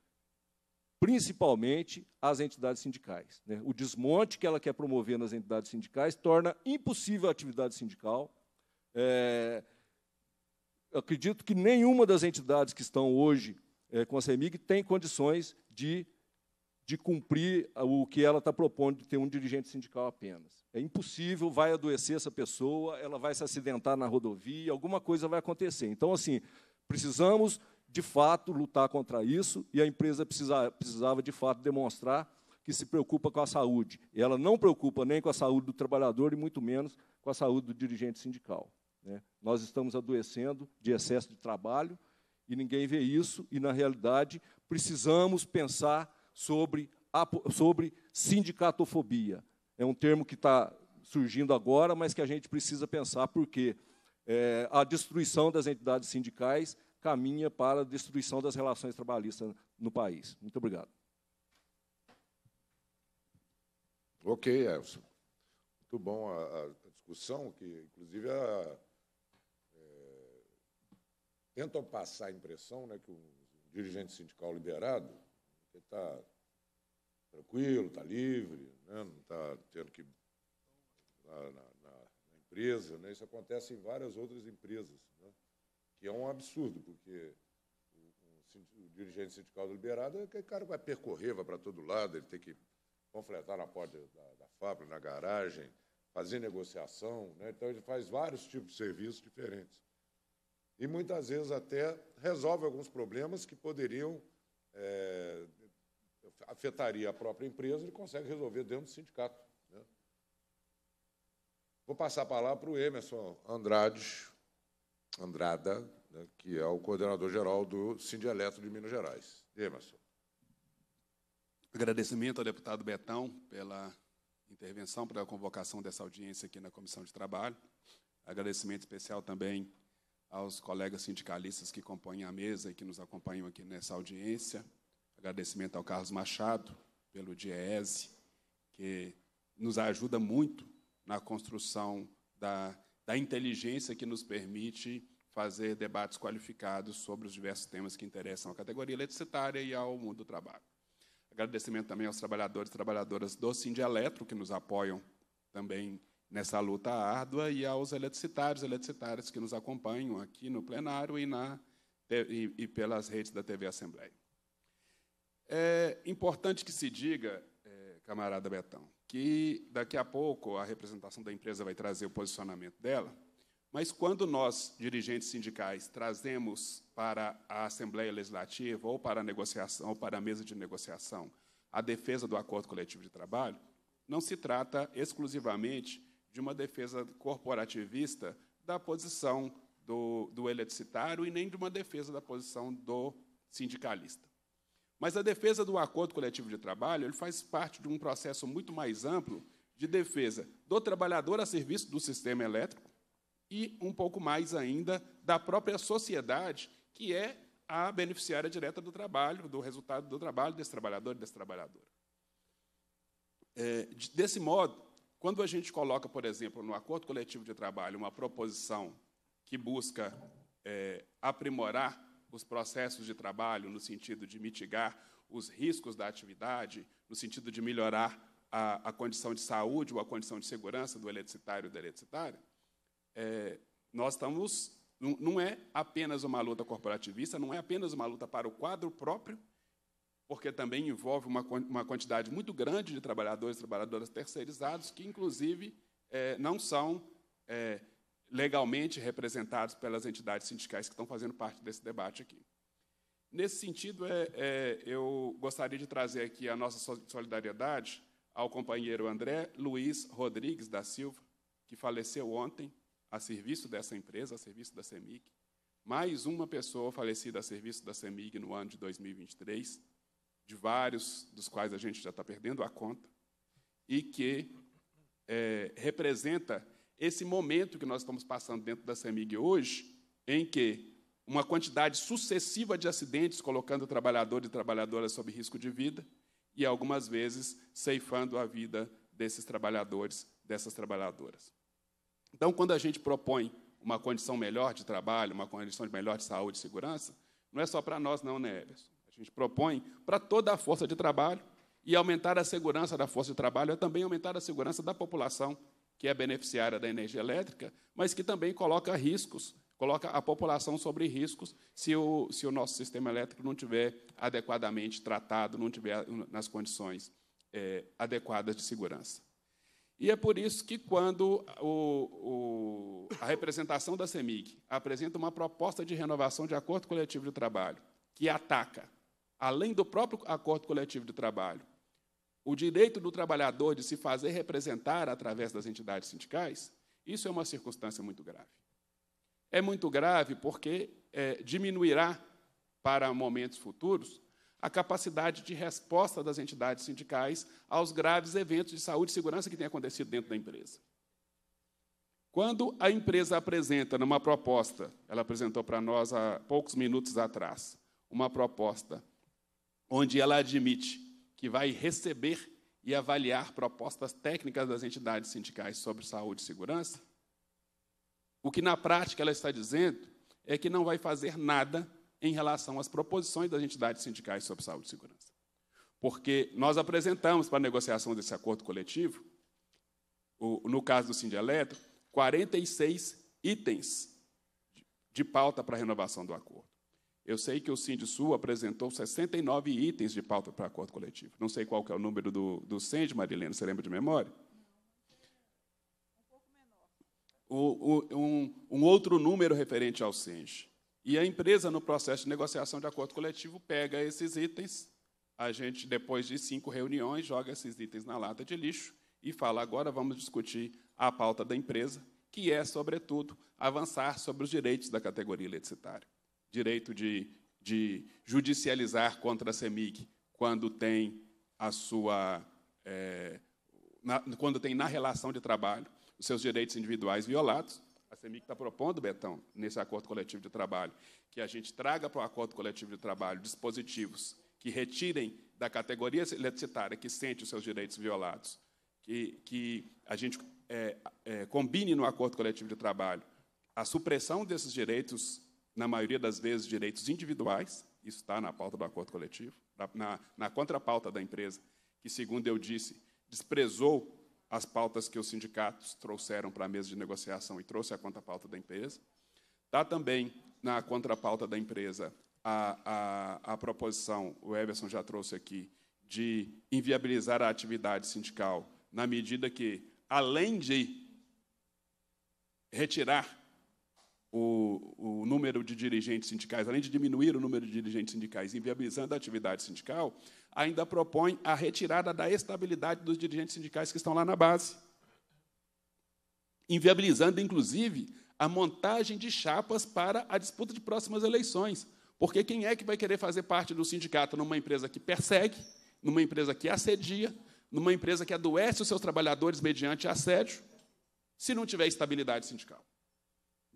principalmente às entidades sindicais. Né? O desmonte que ela quer promover nas entidades sindicais torna impossível a atividade sindical, é, acredito que nenhuma das entidades que estão hoje é, com a CEMIG tem condições de, de cumprir o que ela está propondo de ter um dirigente sindical apenas. É impossível, vai adoecer essa pessoa, ela vai se acidentar na rodovia, alguma coisa vai acontecer. Então, assim, precisamos, de fato, lutar contra isso e a empresa precisa, precisava, de fato, demonstrar que se preocupa com a saúde. E ela não preocupa nem com a saúde do trabalhador e muito menos com a saúde do dirigente sindical. Né? Nós estamos adoecendo de excesso de trabalho e ninguém vê isso, e na realidade precisamos pensar sobre, sobre sindicatofobia. É um termo que está surgindo agora, mas que a gente precisa pensar porque é, a destruição das entidades sindicais caminha para a destruição das relações trabalhistas no país. Muito obrigado. Ok, Elson. Muito bom a, a discussão, que inclusive a tentam passar a impressão né, que o dirigente sindical liberado está tranquilo, está livre, né, não está tendo que. Na, na, na, empresa, né, isso acontece em várias outras empresas, né, que é um absurdo, porque o, o dirigente sindical liberado é aquele cara que vai percorrer, vai para todo lado, ele tem que panfletar na porta da, da fábrica, na garagem, fazer negociação. Né, então, ele faz vários tipos de serviços diferentes e muitas vezes até resolve alguns problemas que poderiam é, afetaria a própria empresa, ele consegue resolver dentro do sindicato. Né? Vou passar a palavra para o Emerson Andrade, Andrada, né, que é o coordenador-geral do Sindieleto de Minas Gerais. Emerson. Agradecimento ao deputado Betão pela intervenção, pela convocação dessa audiência aqui na Comissão de Trabalho. Agradecimento especial também aos colegas sindicalistas que compõem a mesa e que nos acompanham aqui nessa audiência. Agradecimento ao Carlos Machado pelo DIEESE, que nos ajuda muito na construção da, da inteligência que nos permite fazer debates qualificados sobre os diversos temas que interessam à categoria eletricitária e ao mundo do trabalho. Agradecimento também aos trabalhadores e trabalhadoras do Sindialetro, que nos apoiam também nessa luta árdua e aos eletricitários e eletricitárias que nos acompanham aqui no plenário e, na, e, e pelas redes da TV Assembleia. É importante que se diga, é, camarada Betão, que daqui a pouco a representação da empresa vai trazer o posicionamento dela, mas quando nós, dirigentes sindicais, trazemos para a Assembleia Legislativa ou para a negociação, ou para a mesa de negociação, a defesa do acordo coletivo de trabalho, não se trata exclusivamente de uma defesa corporativista da posição do, do eletricitário e nem de uma defesa da posição do sindicalista. Mas a defesa do acordo coletivo de trabalho ele faz parte de um processo muito mais amplo de defesa do trabalhador a serviço do sistema elétrico e, um pouco mais ainda, da própria sociedade, que é a beneficiária direta do trabalho, do resultado do trabalho desse trabalhador e dessa trabalhadora. É, desse modo, quando a gente coloca, por exemplo, no acordo coletivo de trabalho, uma proposição que busca é, aprimorar os processos de trabalho no sentido de mitigar os riscos da atividade, no sentido de melhorar a, a condição de saúde ou a condição de segurança do eletricitário e da eletricitária, é, nós estamos. Não é apenas uma luta corporativista, não é apenas uma luta para o quadro próprio porque também envolve uma, uma quantidade muito grande de trabalhadores e trabalhadoras terceirizados, que, inclusive, é, não são é, legalmente representados pelas entidades sindicais que estão fazendo parte desse debate aqui. Nesse sentido, é, é, eu gostaria de trazer aqui a nossa solidariedade ao companheiro André Luiz Rodrigues da Silva, que faleceu ontem a serviço dessa empresa, a serviço da CEMIG. Mais uma pessoa falecida a serviço da CEMIG no ano de 2023 de vários dos quais a gente já está perdendo a conta, e que é, representa esse momento que nós estamos passando dentro da CEMIG hoje, em que uma quantidade sucessiva de acidentes colocando trabalhador e trabalhadora sob risco de vida e algumas vezes ceifando a vida desses trabalhadores, dessas trabalhadoras. Então, quando a gente propõe uma condição melhor de trabalho, uma condição de melhor de saúde e segurança, não é só para nós não, né, Everson? A gente propõe para toda a força de trabalho e aumentar a segurança da força de trabalho é também aumentar a segurança da população que é beneficiária da energia elétrica, mas que também coloca riscos, coloca a população sobre riscos se o, se o nosso sistema elétrico não tiver adequadamente tratado, não tiver uh, nas condições é, adequadas de segurança. E é por isso que, quando o, o, a representação da CEMIG apresenta uma proposta de renovação de acordo coletivo de trabalho que ataca além do próprio acordo coletivo de trabalho, o direito do trabalhador de se fazer representar através das entidades sindicais, isso é uma circunstância muito grave. É muito grave porque é, diminuirá, para momentos futuros, a capacidade de resposta das entidades sindicais aos graves eventos de saúde e segurança que têm acontecido dentro da empresa. Quando a empresa apresenta numa proposta, ela apresentou para nós há poucos minutos atrás, uma proposta onde ela admite que vai receber e avaliar propostas técnicas das entidades sindicais sobre saúde e segurança, o que na prática ela está dizendo é que não vai fazer nada em relação às proposições das entidades sindicais sobre saúde e segurança. Porque nós apresentamos para a negociação desse acordo coletivo, no caso do Sindieleto, 46 itens de pauta para a renovação do acordo. Eu sei que o Sindisul apresentou 69 itens de pauta para acordo coletivo. Não sei qual é o número do, do Marilena, você lembra de memória? O, o, um, um, outro número referente ao SENG. E a empresa, no processo de negociação de acordo coletivo, pega esses itens, a gente, depois de cinco reuniões, joga esses itens na lata de lixo e fala, agora vamos discutir a pauta da empresa, que é, sobretudo, avançar sobre os direitos da categoria eletricitária direito de, de judicializar contra a CEMIG quando tem a sua. É, na, quando tem na relação de trabalho os seus direitos individuais violados. A CEMIG está propondo, Betão, nesse acordo coletivo de trabalho, que a gente traga para o acordo coletivo de trabalho dispositivos que retirem da categoria eletricitária que sente os seus direitos violados, que, que a gente é, é, combine no acordo coletivo de trabalho a supressão desses direitos na maioria das vezes, direitos individuais, isso está na pauta do acordo coletivo, na, na contrapauta da empresa, que, segundo eu disse, desprezou as pautas que os sindicatos trouxeram para a mesa de negociação e trouxe a contrapauta da empresa. Está também na contrapauta da empresa a, a, a proposição, o Everson já trouxe aqui, de inviabilizar a atividade sindical, na medida que, além de retirar o, o número de dirigentes sindicais, além de diminuir o número de dirigentes sindicais, inviabilizando a atividade sindical, ainda propõe a retirada da estabilidade dos dirigentes sindicais que estão lá na base, inviabilizando, inclusive, a montagem de chapas para a disputa de próximas eleições. Porque quem é que vai querer fazer parte do sindicato numa empresa que persegue, numa empresa que assedia, numa empresa que adoece os seus trabalhadores mediante assédio, se não tiver estabilidade sindical?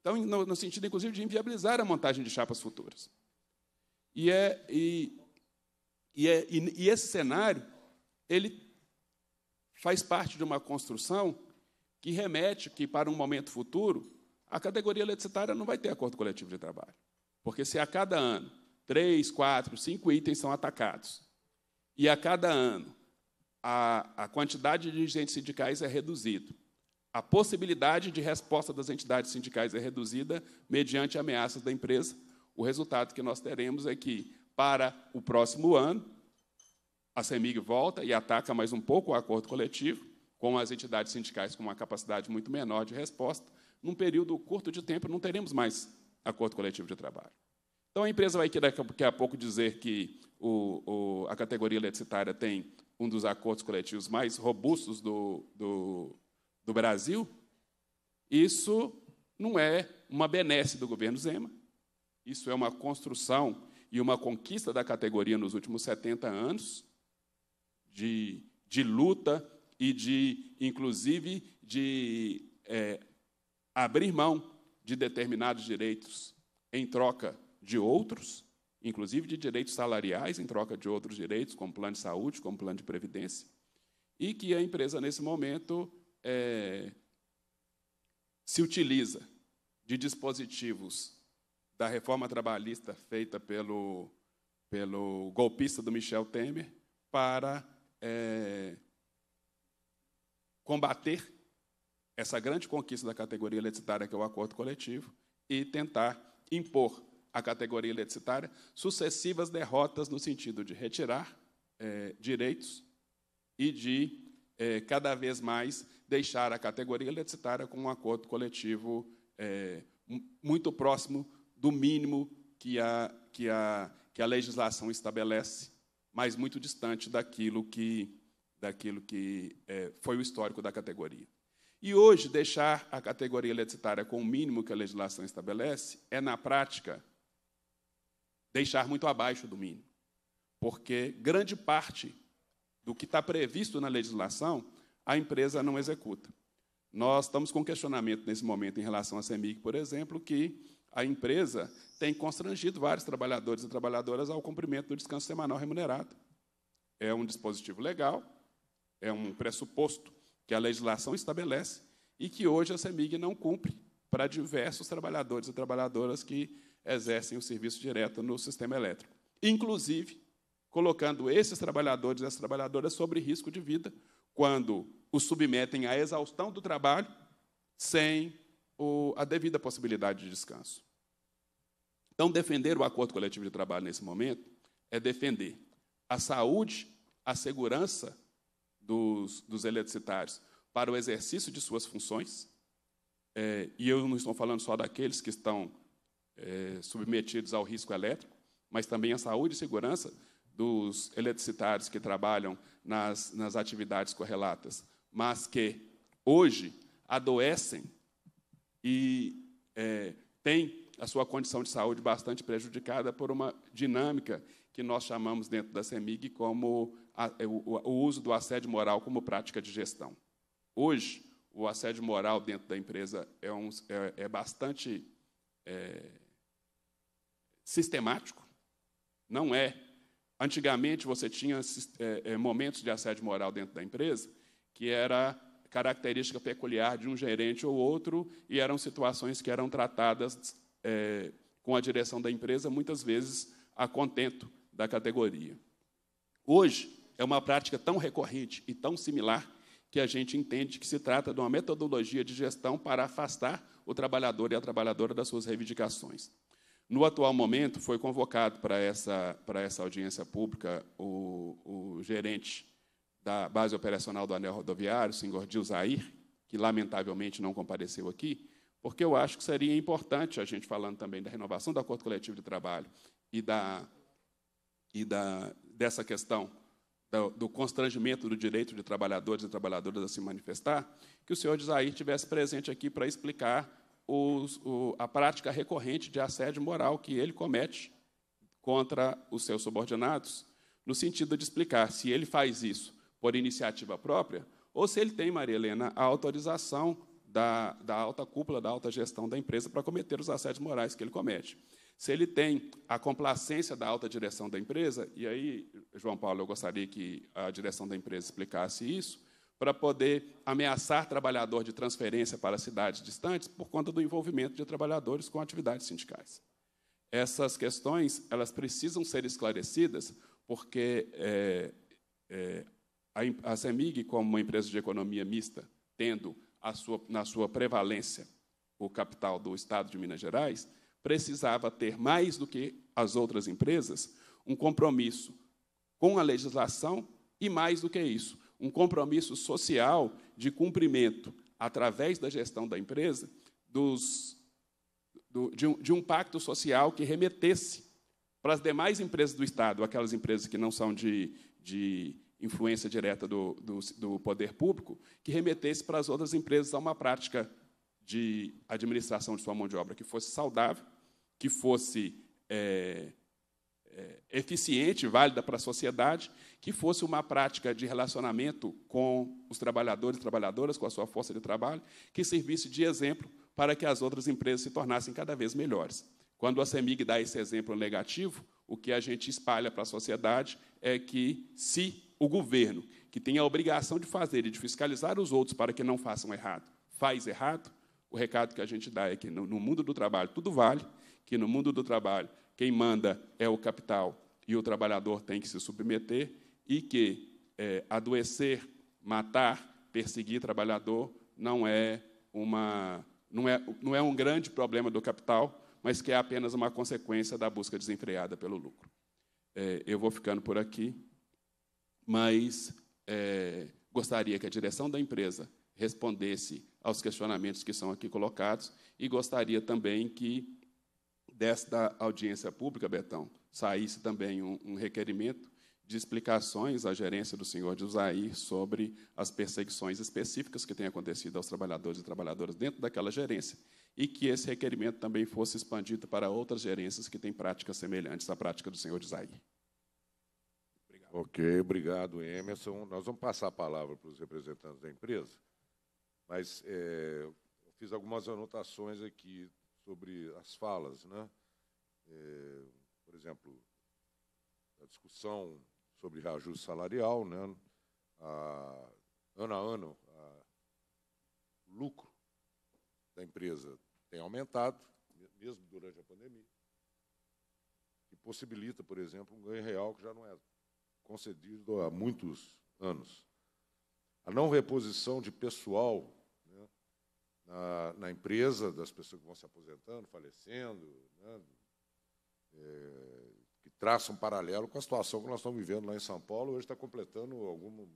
Então, no, no sentido, inclusive, de inviabilizar a montagem de chapas futuras. E, é, e, e, é, e, e esse cenário, ele faz parte de uma construção que remete que, para um momento futuro, a categoria eletricitária não vai ter acordo coletivo de trabalho. Porque se a cada ano três, quatro, cinco itens são atacados, e a cada ano a, a quantidade de dirigentes sindicais é reduzida, a possibilidade de resposta das entidades sindicais é reduzida mediante ameaças da empresa. O resultado que nós teremos é que, para o próximo ano, a CEMIG volta e ataca mais um pouco o acordo coletivo, com as entidades sindicais com uma capacidade muito menor de resposta. Num período curto de tempo, não teremos mais acordo coletivo de trabalho. Então, a empresa vai daqui a pouco dizer que o, o, a categoria eletricitária tem um dos acordos coletivos mais robustos do, do do Brasil, isso não é uma benesse do governo Zema. Isso é uma construção e uma conquista da categoria nos últimos 70 anos de, de luta e de, inclusive, de é, abrir mão de determinados direitos em troca de outros, inclusive de direitos salariais em troca de outros direitos, como plano de saúde, como plano de previdência, e que a empresa, nesse momento, é, se utiliza de dispositivos da reforma trabalhista feita pelo, pelo golpista do Michel Temer para é, combater essa grande conquista da categoria letitária, que é o acordo coletivo, e tentar impor à categoria letitária sucessivas derrotas no sentido de retirar é, direitos e de é, cada vez mais deixar a categoria eletricitária com um acordo coletivo é, muito próximo do mínimo que a, que, a, que a legislação estabelece, mas muito distante daquilo que, daquilo que é, foi o histórico da categoria. E hoje, deixar a categoria eletricitária com o mínimo que a legislação estabelece é, na prática, deixar muito abaixo do mínimo, porque grande parte do que está previsto na legislação a empresa não executa. Nós estamos com questionamento nesse momento em relação à CEMIG, por exemplo, que a empresa tem constrangido vários trabalhadores e trabalhadoras ao cumprimento do descanso semanal remunerado. É um dispositivo legal, é um pressuposto que a legislação estabelece e que hoje a CEMIG não cumpre para diversos trabalhadores e trabalhadoras que exercem o serviço direto no sistema elétrico. Inclusive, colocando esses trabalhadores e essas trabalhadoras sobre risco de vida, quando o submetem à exaustão do trabalho sem o, a devida possibilidade de descanso. Então, defender o acordo coletivo de trabalho nesse momento é defender a saúde, a segurança dos, dos eletricitários para o exercício de suas funções. É, e eu não estou falando só daqueles que estão é, submetidos ao risco elétrico, mas também a saúde e segurança dos eletricitários que trabalham nas, nas atividades correlatas mas que hoje adoecem e é, têm a sua condição de saúde bastante prejudicada por uma dinâmica que nós chamamos dentro da CEMIG como a, é, o, o uso do assédio moral como prática de gestão. Hoje, o assédio moral dentro da empresa é, um, é, é bastante é, sistemático. Não é. Antigamente, você tinha é, é, momentos de assédio moral dentro da empresa que era característica peculiar de um gerente ou outro, e eram situações que eram tratadas é, com a direção da empresa, muitas vezes a contento da categoria. Hoje, é uma prática tão recorrente e tão similar que a gente entende que se trata de uma metodologia de gestão para afastar o trabalhador e a trabalhadora das suas reivindicações. No atual momento, foi convocado para essa, para essa audiência pública o, o gerente da base operacional do anel rodoviário, o senhor Dilzair, que lamentavelmente não compareceu aqui, porque eu acho que seria importante a gente falando também da renovação do acordo coletivo de trabalho e da e da dessa questão do, do constrangimento do direito de trabalhadores e trabalhadoras a se manifestar, que o senhor Dilzair tivesse presente aqui para explicar os, o, a prática recorrente de assédio moral que ele comete contra os seus subordinados, no sentido de explicar se ele faz isso por iniciativa própria, ou se ele tem, Maria Helena, a autorização da, da alta cúpula, da alta gestão da empresa para cometer os assédios morais que ele comete. Se ele tem a complacência da alta direção da empresa, e aí, João Paulo, eu gostaria que a direção da empresa explicasse isso, para poder ameaçar trabalhador de transferência para cidades distantes por conta do envolvimento de trabalhadores com atividades sindicais. Essas questões elas precisam ser esclarecidas, porque é, é, a, a CEMIG, como uma empresa de economia mista, tendo sua, na sua prevalência o capital do Estado de Minas Gerais, precisava ter, mais do que as outras empresas, um compromisso com a legislação e, mais do que isso, um compromisso social de cumprimento, através da gestão da empresa, dos, do, de, um, de um pacto social que remetesse para as demais empresas do Estado, aquelas empresas que não são de, de influência direta do, do, do poder público, que remetesse para as outras empresas a uma prática de administração de sua mão de obra que fosse saudável, que fosse é, é, eficiente, válida para a sociedade, que fosse uma prática de relacionamento com os trabalhadores e trabalhadoras, com a sua força de trabalho, que servisse de exemplo para que as outras empresas se tornassem cada vez melhores. Quando a CEMIG dá esse exemplo negativo, o que a gente espalha para a sociedade é que, se o governo, que tem a obrigação de fazer e de fiscalizar os outros para que não façam errado, faz errado, o recado que a gente dá é que no, mundo do trabalho tudo vale, que no mundo do trabalho quem manda é o capital e o trabalhador tem que se submeter, e que é, adoecer, matar, perseguir trabalhador não é, uma, não, é, não é um grande problema do capital, mas que é apenas uma consequência da busca desenfreada pelo lucro. É, eu vou ficando por aqui mas é, gostaria que a direção da empresa respondesse aos questionamentos que são aqui colocados e gostaria também que desta audiência pública, Betão, saísse também um, um requerimento de explicações à gerência do senhor de Usair sobre as perseguições específicas que têm acontecido aos trabalhadores e trabalhadoras dentro daquela gerência e que esse requerimento também fosse expandido para outras gerências que têm práticas semelhantes à prática do senhor de Usair. Ok, obrigado, Emerson. Nós vamos passar a palavra para os representantes da empresa, mas é, eu fiz algumas anotações aqui sobre as falas. Né? É, por exemplo, a discussão sobre reajuste salarial, né? a, ano a ano, a, o lucro da empresa tem aumentado, mesmo durante a pandemia, que possibilita, por exemplo, um ganho real que já não é concedido há muitos anos. A não reposição de pessoal né, na, na, empresa, das pessoas que vão se aposentando, falecendo, né, é, que traça um paralelo com a situação que nós estamos vivendo lá em São Paulo. Hoje está completando algumas,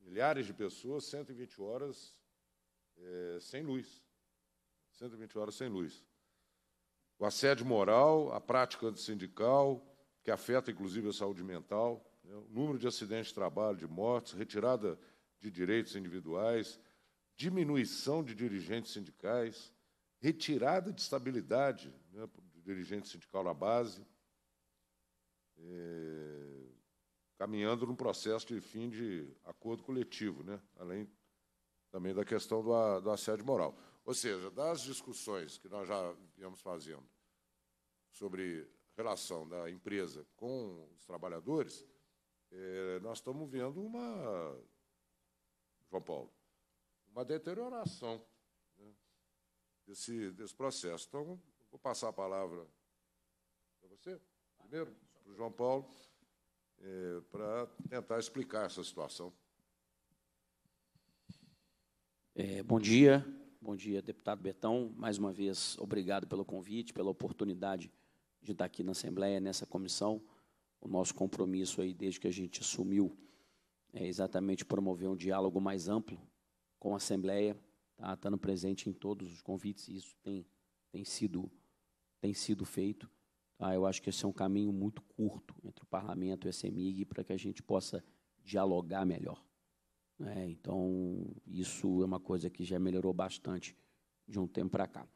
milhares de pessoas, 120 horas é, sem luz. 120 horas sem luz. O assédio moral, a prática antissindical, que afeta inclusive a saúde mental, né, o número de acidentes de trabalho, de mortes, retirada de direitos individuais, diminuição de dirigentes sindicais, retirada de estabilidade né, do dirigente sindical na base, é, caminhando num processo de fim de acordo coletivo, né, além também da questão do, do assédio moral. Ou seja, das discussões que nós já viemos fazendo sobre relação da empresa com os trabalhadores, é, nós estamos vendo uma, João Paulo, uma deterioração né, desse, desse processo. Então, vou passar a palavra para você, primeiro, para o João Paulo, é, para tentar explicar essa situação. É, bom dia, bom dia, deputado Betão. Mais uma vez, obrigado pelo convite, pela oportunidade de estar aqui na Assembleia, nessa comissão o nosso compromisso aí desde que a gente assumiu é exatamente promover um diálogo mais amplo com a Assembleia, tá estando presente em todos os convites, e isso tem, tem, sido, tem sido feito. Tá? Eu acho que esse é um caminho muito curto entre o Parlamento e a CEMIG para que a gente possa dialogar melhor. Né? então, isso é uma coisa que já melhorou bastante de um tempo para cá.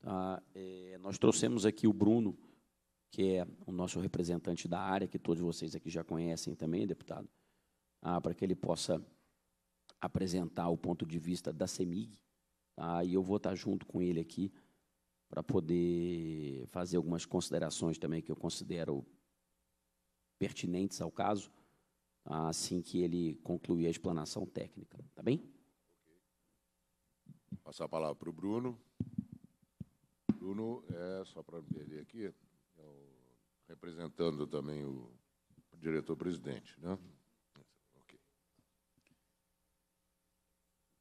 Tá? É, nós trouxemos aqui o Bruno, que é o nosso representante da área, que todos vocês aqui já conhecem também, deputado, ah, para que ele possa apresentar o ponto de vista da CEMIG. Tá? E eu vou estar junto com ele aqui para poder fazer algumas considerações também que eu considero pertinentes ao caso, tá? assim que ele concluir a explanação técnica. Tá bem? Passar a palavra para o Bruno. Bruno, é, só para me entender aqui, é representando também o diretor-presidente. Né? Okay.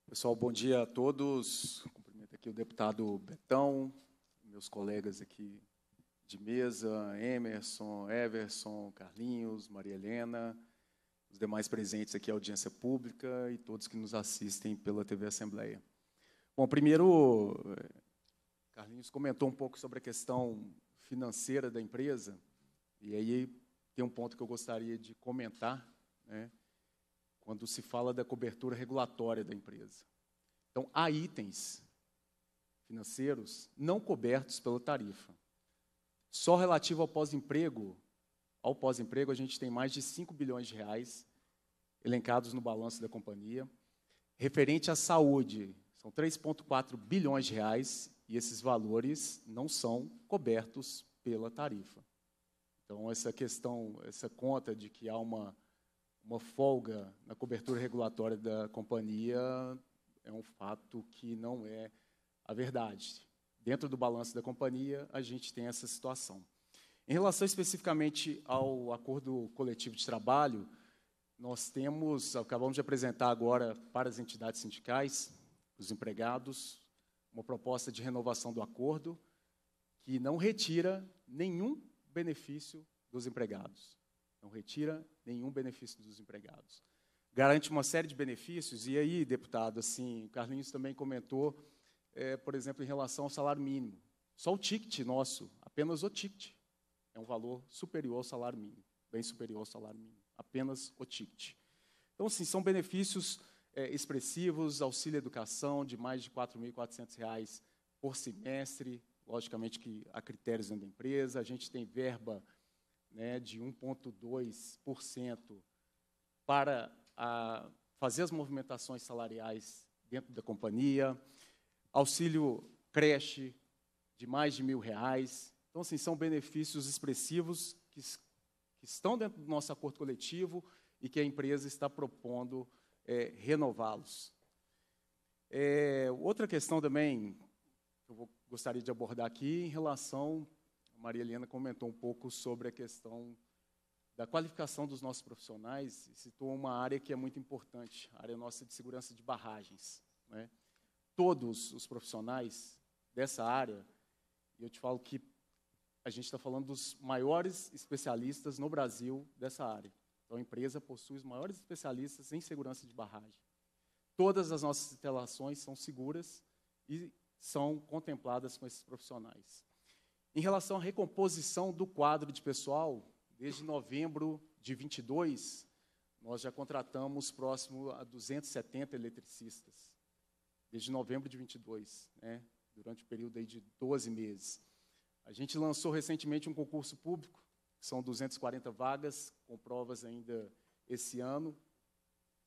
Pessoal, bom dia a todos. Cumprimento aqui o deputado Betão, meus colegas aqui de mesa, Emerson, Everson, Carlinhos, Maria Helena, os demais presentes aqui à audiência pública e todos que nos assistem pela TV Assembleia. Bom, primeiro, eh, Carlinhos comentou um pouco sobre a questão financeira da empresa, e aí tem um ponto que eu gostaria de comentar, né, quando se fala da cobertura regulatória da empresa. Então, há itens financeiros não cobertos pela tarifa. Só relativo ao pós-emprego, ao pós-emprego a gente tem mais de 5 bilhões de reais elencados no balanço da companhia. Referente à saúde, são 3,4 bilhões de reais e esses valores não são cobertos pela tarifa. Então, essa questão, essa conta de que há uma, uma folga na cobertura regulatória da companhia é um fato que não é a verdade. Dentro do balanço da companhia, a gente tem essa situação. Em relação especificamente ao acordo coletivo de trabalho, nós temos, acabamos de apresentar agora para as entidades sindicais, os empregados, uma proposta de renovação do acordo que não retira nenhum benefício dos empregados. Não retira nenhum benefício dos empregados. Garante uma série de benefícios, e aí, deputado, assim, o Carlinhos também comentou, é, por exemplo, em relação ao salário mínimo. Só o ticket nosso, apenas o ticket, é um valor superior ao salário mínimo, bem superior ao salário mínimo, apenas o ticket. Então, assim, são benefícios é, expressivos, auxílio educação de mais de R$ 4.400 por semestre, logicamente que há critérios dentro da empresa, a gente tem verba né, de 1,2% para a, fazer as movimentações salariais dentro da companhia, auxílio creche de mais de mil reais. Então, assim, são benefícios expressivos que, que estão dentro do nosso acordo coletivo e que a empresa está propondo é, renová-los. É, outra questão também que eu vou, gostaria de abordar aqui em relação, a Maria Helena comentou um pouco sobre a questão da qualificação dos nossos profissionais, citou uma área que é muito importante, a área nossa de segurança de barragens. Né? Todos os profissionais dessa área, e eu te falo que a gente está falando dos maiores especialistas no Brasil dessa área. Então, a empresa possui os maiores especialistas em segurança de barragem. Todas as nossas instalações são seguras e são contempladas com esses profissionais. Em relação à recomposição do quadro de pessoal, desde novembro de 22, nós já contratamos próximo a 270 eletricistas, desde novembro de 22, né, durante o período aí de 12 meses. A gente lançou recentemente um concurso público são 240 vagas, com provas ainda esse ano,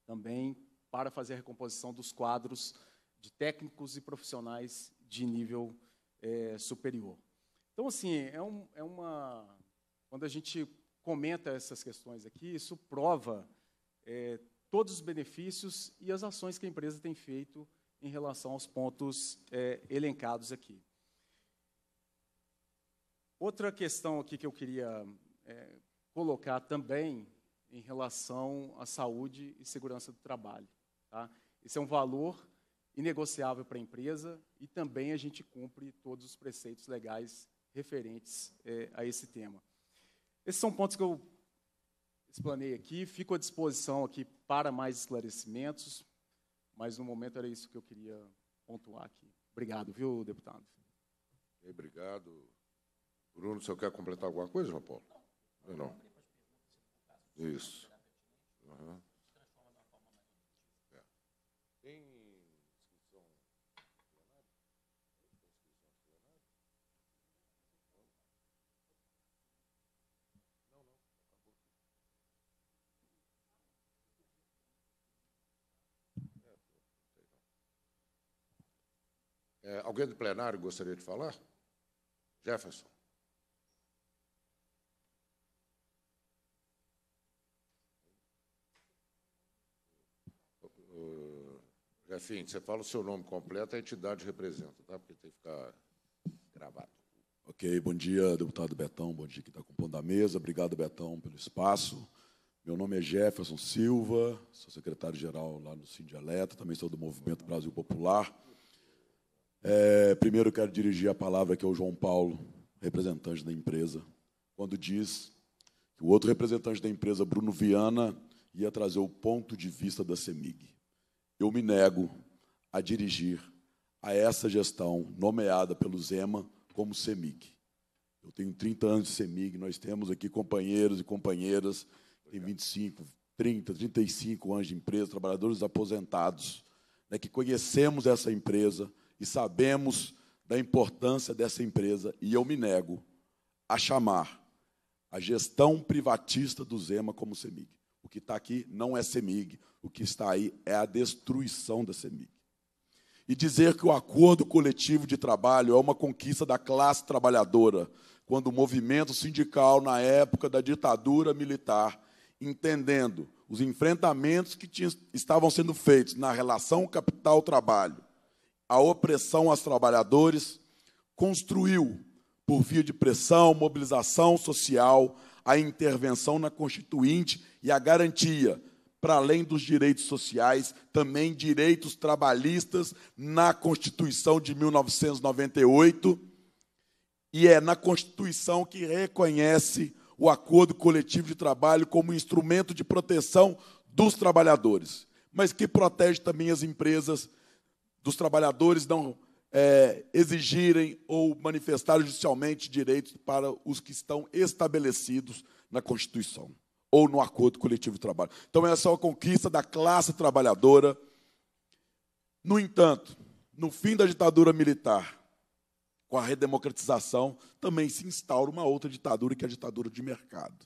também para fazer a recomposição dos quadros de técnicos e profissionais de nível é, superior. Então, assim, é, um, é uma. Quando a gente comenta essas questões aqui, isso prova é, todos os benefícios e as ações que a empresa tem feito em relação aos pontos é, elencados aqui. Outra questão aqui que eu queria é, colocar também em relação à saúde e segurança do trabalho. Tá? Esse é um valor inegociável para a empresa e também a gente cumpre todos os preceitos legais referentes é, a esse tema. Esses são pontos que eu explanei aqui, fico à disposição aqui para mais esclarecimentos, mas no momento era isso que eu queria pontuar aqui. Obrigado, viu, deputado? Obrigado. Bruno, você quer completar alguma coisa, João Paulo? Não. Isso. Uhum. Tem inscrição plenária? Não, não, acabou. É, alguém do plenário gostaria de falar? Jefferson. É assim, você fala o seu nome completo, a entidade representa, tá? Porque tem que ficar gravado. Ok, bom dia, deputado Betão, bom dia que está compondo a mesa. Obrigado, Betão, pelo espaço. Meu nome é Jefferson Silva, sou secretário-geral lá no Sindialeta, também sou do Movimento Brasil Popular. É, primeiro, quero dirigir a palavra aqui ao João Paulo, representante da empresa, quando diz que o outro representante da empresa, Bruno Viana, ia trazer o ponto de vista da CEMIG eu me nego a dirigir a essa gestão nomeada pelo Zema como CEMIG. Eu tenho 30 anos de CEMIG, nós temos aqui companheiros e companheiras em 25, 30, 35 anos de empresa, trabalhadores aposentados, né, que conhecemos essa empresa e sabemos da importância dessa empresa, e eu me nego a chamar a gestão privatista do Zema como CEMIG. O que está aqui não é CEMIG, o que está aí é a destruição da CEMIG. E dizer que o acordo coletivo de trabalho é uma conquista da classe trabalhadora, quando o movimento sindical, na época da ditadura militar, entendendo os enfrentamentos que tinham, estavam sendo feitos na relação capital-trabalho, a opressão aos trabalhadores, construiu, por via de pressão, mobilização social, a intervenção na Constituinte e a garantia, para além dos direitos sociais, também direitos trabalhistas na Constituição de 1998. E é na Constituição que reconhece o acordo coletivo de trabalho como instrumento de proteção dos trabalhadores, mas que protege também as empresas dos trabalhadores não é, exigirem ou manifestar judicialmente direitos para os que estão estabelecidos na Constituição ou no acordo coletivo de trabalho. Então, essa é uma conquista da classe trabalhadora. No entanto, no fim da ditadura militar, com a redemocratização, também se instaura uma outra ditadura, que é a ditadura de mercado.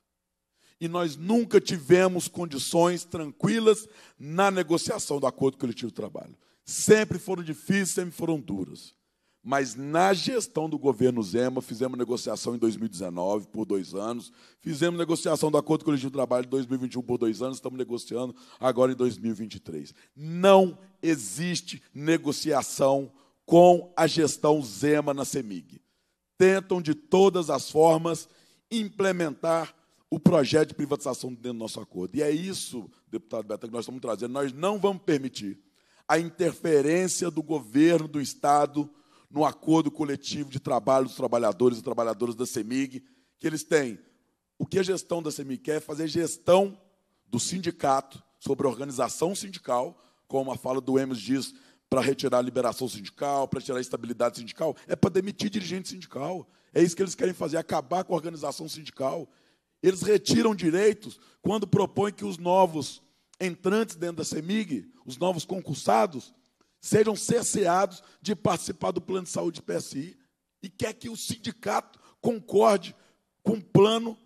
E nós nunca tivemos condições tranquilas na negociação do acordo coletivo de trabalho sempre foram difíceis, sempre foram duras. Mas na gestão do governo Zema, fizemos negociação em 2019 por dois anos, fizemos negociação do Acordo Coletivo de Trabalho de 2021 por dois anos, estamos negociando agora em 2023. Não existe negociação com a gestão Zema na CEMIG. Tentam, de todas as formas, implementar o projeto de privatização dentro do nosso acordo. E é isso, deputado Beto, que nós estamos trazendo. Nós não vamos permitir a interferência do governo do Estado no acordo coletivo de trabalho dos trabalhadores e trabalhadoras da CEMIG, que eles têm. O que a gestão da CEMIG quer é fazer gestão do sindicato sobre a organização sindical, como a fala do Emes diz, para retirar a liberação sindical, para tirar a estabilidade sindical, é para demitir dirigente sindical. É isso que eles querem fazer, acabar com a organização sindical. Eles retiram direitos quando propõem que os novos entrantes dentro da CEMIG, os novos concursados, sejam cerceados de participar do plano de saúde PSI e quer que o sindicato concorde com o plano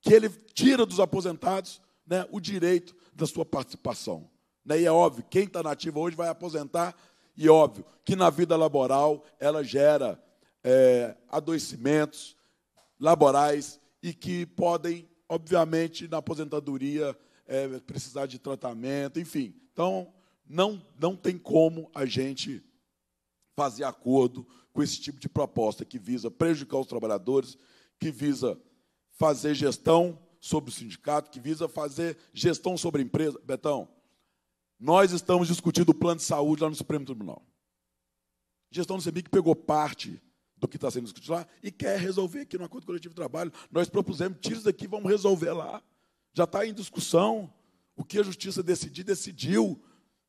que ele tira dos aposentados né, o direito da sua participação. Né? E é óbvio, quem está nativo hoje vai aposentar, e óbvio que na vida laboral ela gera é, adoecimentos laborais e que podem, obviamente, na aposentadoria é, precisar de tratamento, enfim. Então, não, não tem como a gente fazer acordo com esse tipo de proposta que visa prejudicar os trabalhadores, que visa fazer gestão sobre o sindicato, que visa fazer gestão sobre a empresa. Betão, nós estamos discutindo o plano de saúde lá no Supremo Tribunal. A gestão do CEMIC pegou parte do que está sendo discutido lá e quer resolver aqui no acordo coletivo de trabalho. Nós propusemos, tira isso daqui, vamos resolver lá. Já está em discussão. O que a justiça decidir, decidiu.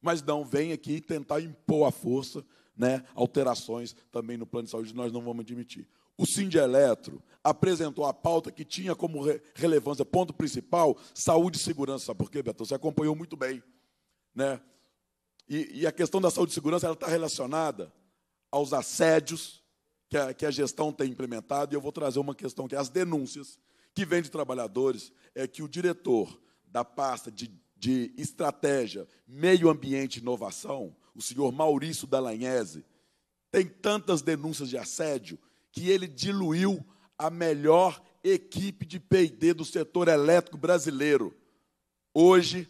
Mas não vem aqui tentar impor à força né, alterações também no plano de saúde, nós não vamos admitir. O Eletro apresentou a pauta que tinha como re relevância, ponto principal, saúde e segurança. Sabe por quê, Beto? Você acompanhou muito bem. Né? E, e a questão da saúde e segurança está relacionada aos assédios que a, que a gestão tem implementado, e eu vou trazer uma questão que é as denúncias que vem de trabalhadores é que o diretor da pasta de, de estratégia, meio ambiente e inovação, o senhor Maurício Dallagnese, tem tantas denúncias de assédio que ele diluiu a melhor equipe de P&D do setor elétrico brasileiro. Hoje,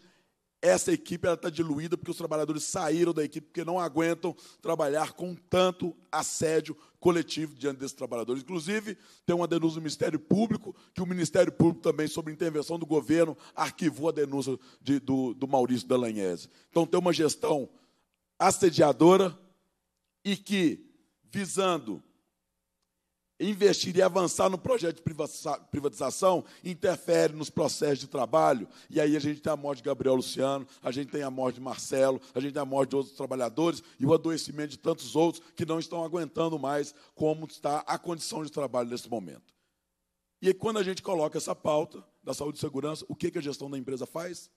essa equipe está diluída porque os trabalhadores saíram da equipe porque não aguentam trabalhar com tanto assédio coletivo diante desses trabalhadores. Inclusive, tem uma denúncia do Ministério Público, que o Ministério Público também, sobre intervenção do governo, arquivou a denúncia de, do, do Maurício Dallagnese. Então, tem uma gestão assediadora e que, visando investir e avançar no projeto de privatização interfere nos processos de trabalho. E aí a gente tem a morte de Gabriel Luciano, a gente tem a morte de Marcelo, a gente tem a morte de outros trabalhadores e o adoecimento de tantos outros que não estão aguentando mais como está a condição de trabalho nesse momento. E aí, quando a gente coloca essa pauta da saúde e segurança, o que, que a gestão da empresa faz?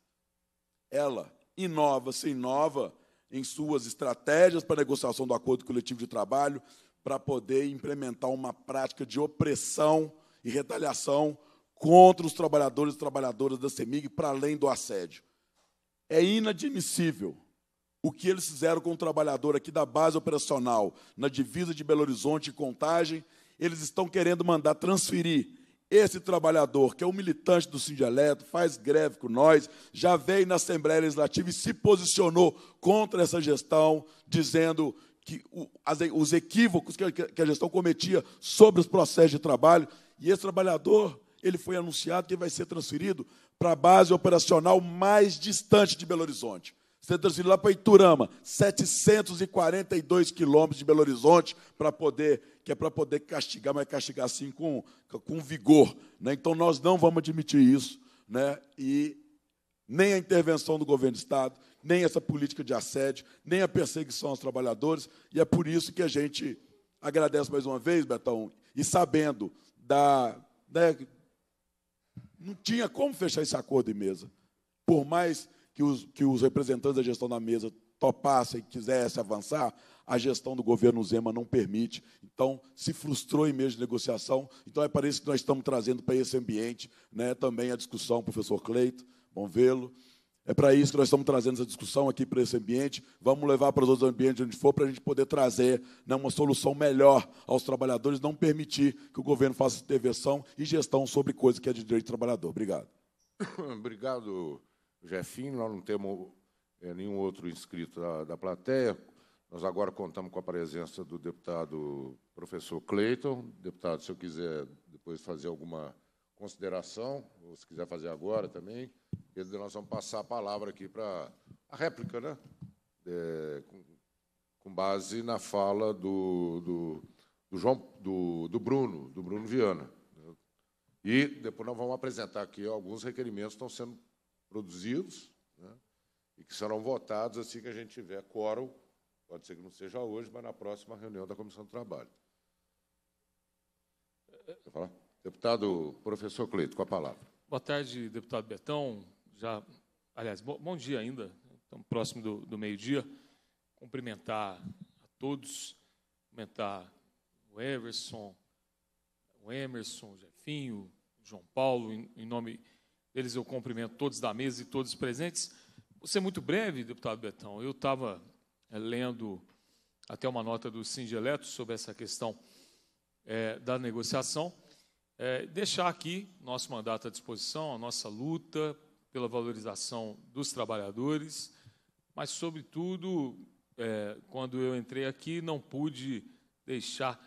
Ela inova, se inova em suas estratégias para negociação do acordo coletivo de trabalho, para poder implementar uma prática de opressão e retaliação contra os trabalhadores e trabalhadoras da CEMIG, para além do assédio. É inadmissível o que eles fizeram com o trabalhador aqui da base operacional, na divisa de Belo Horizonte e Contagem. Eles estão querendo mandar transferir esse trabalhador, que é um militante do Sindialeto, faz greve com nós, já veio na Assembleia Legislativa e se posicionou contra essa gestão, dizendo que o, as, os equívocos que, que a gestão cometia sobre os processos de trabalho, e esse trabalhador ele foi anunciado que vai ser transferido para a base operacional mais distante de Belo Horizonte. Ser transferido lá para Iturama, 742 quilômetros de Belo Horizonte, para poder, que é para poder castigar, mas castigar assim com, com vigor. Né? Então nós não vamos admitir isso, né? e nem a intervenção do governo do Estado, nem essa política de assédio, nem a perseguição aos trabalhadores. E é por isso que a gente agradece mais uma vez, Betão, e sabendo da. Né, não tinha como fechar esse acordo em mesa. Por mais que os, que os representantes da gestão da mesa topassem e quisessem avançar, a gestão do governo Zema não permite. Então, se frustrou em mesa de negociação. Então, é para isso que nós estamos trazendo para esse ambiente né, também a discussão, professor Cleito, bom vê-lo. É para isso que nós estamos trazendo essa discussão aqui para esse ambiente. Vamos levar para os outros ambientes onde for para a gente poder trazer né, uma solução melhor aos trabalhadores, não permitir que o governo faça intervenção e gestão sobre coisa que é de direito do trabalhador. Obrigado. Obrigado, Jefinho. Nós não temos é, nenhum outro inscrito da, da plateia. Nós agora contamos com a presença do deputado professor Cleiton. Deputado, se eu quiser depois fazer alguma consideração, ou se quiser fazer agora também, Pedro, nós vamos passar a palavra aqui para a réplica, né? É, com, com, base na fala do, do, do João, do, do, Bruno, do Bruno Viana. E depois nós vamos apresentar aqui alguns requerimentos que estão sendo produzidos né? e que serão votados assim que a gente tiver quórum, pode ser que não seja hoje, mas na próxima reunião da Comissão do Trabalho. Quer falar? Deputado professor Cleito, com a palavra. Boa tarde, deputado Betão. Já, aliás, bom, bom dia ainda, estamos próximo do, do meio-dia. Cumprimentar a todos, cumprimentar o Everson, o Emerson, o Jefinho, o João Paulo, em, em nome deles eu cumprimento todos da mesa e todos presentes. Vou ser muito breve, deputado Betão. Eu estava é, lendo até uma nota do Sindeleto sobre essa questão é, da negociação é, deixar aqui nosso mandato à disposição, a nossa luta pela valorização dos trabalhadores, mas, sobretudo, é, quando eu entrei aqui, não pude deixar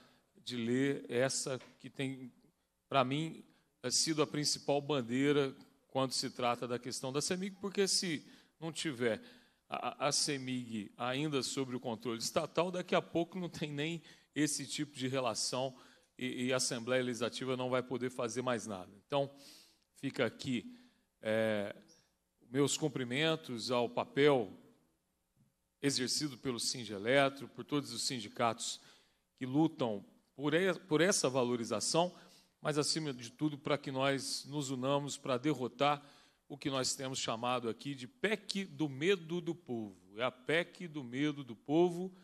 de ler essa que tem, para mim, é, sido a principal bandeira quando se trata da questão da CEMIG, porque se não tiver a, a CEMIG ainda sobre o controle estatal, daqui a pouco não tem nem esse tipo de relação e, e, a Assembleia Legislativa não vai poder fazer mais nada. Então, fica aqui é, meus cumprimentos ao papel exercido pelo Singeletro, por todos os sindicatos que lutam por, e, por essa valorização, mas, acima de tudo, para que nós nos unamos para derrotar o que nós temos chamado aqui de PEC do medo do povo. É a PEC do medo do povo,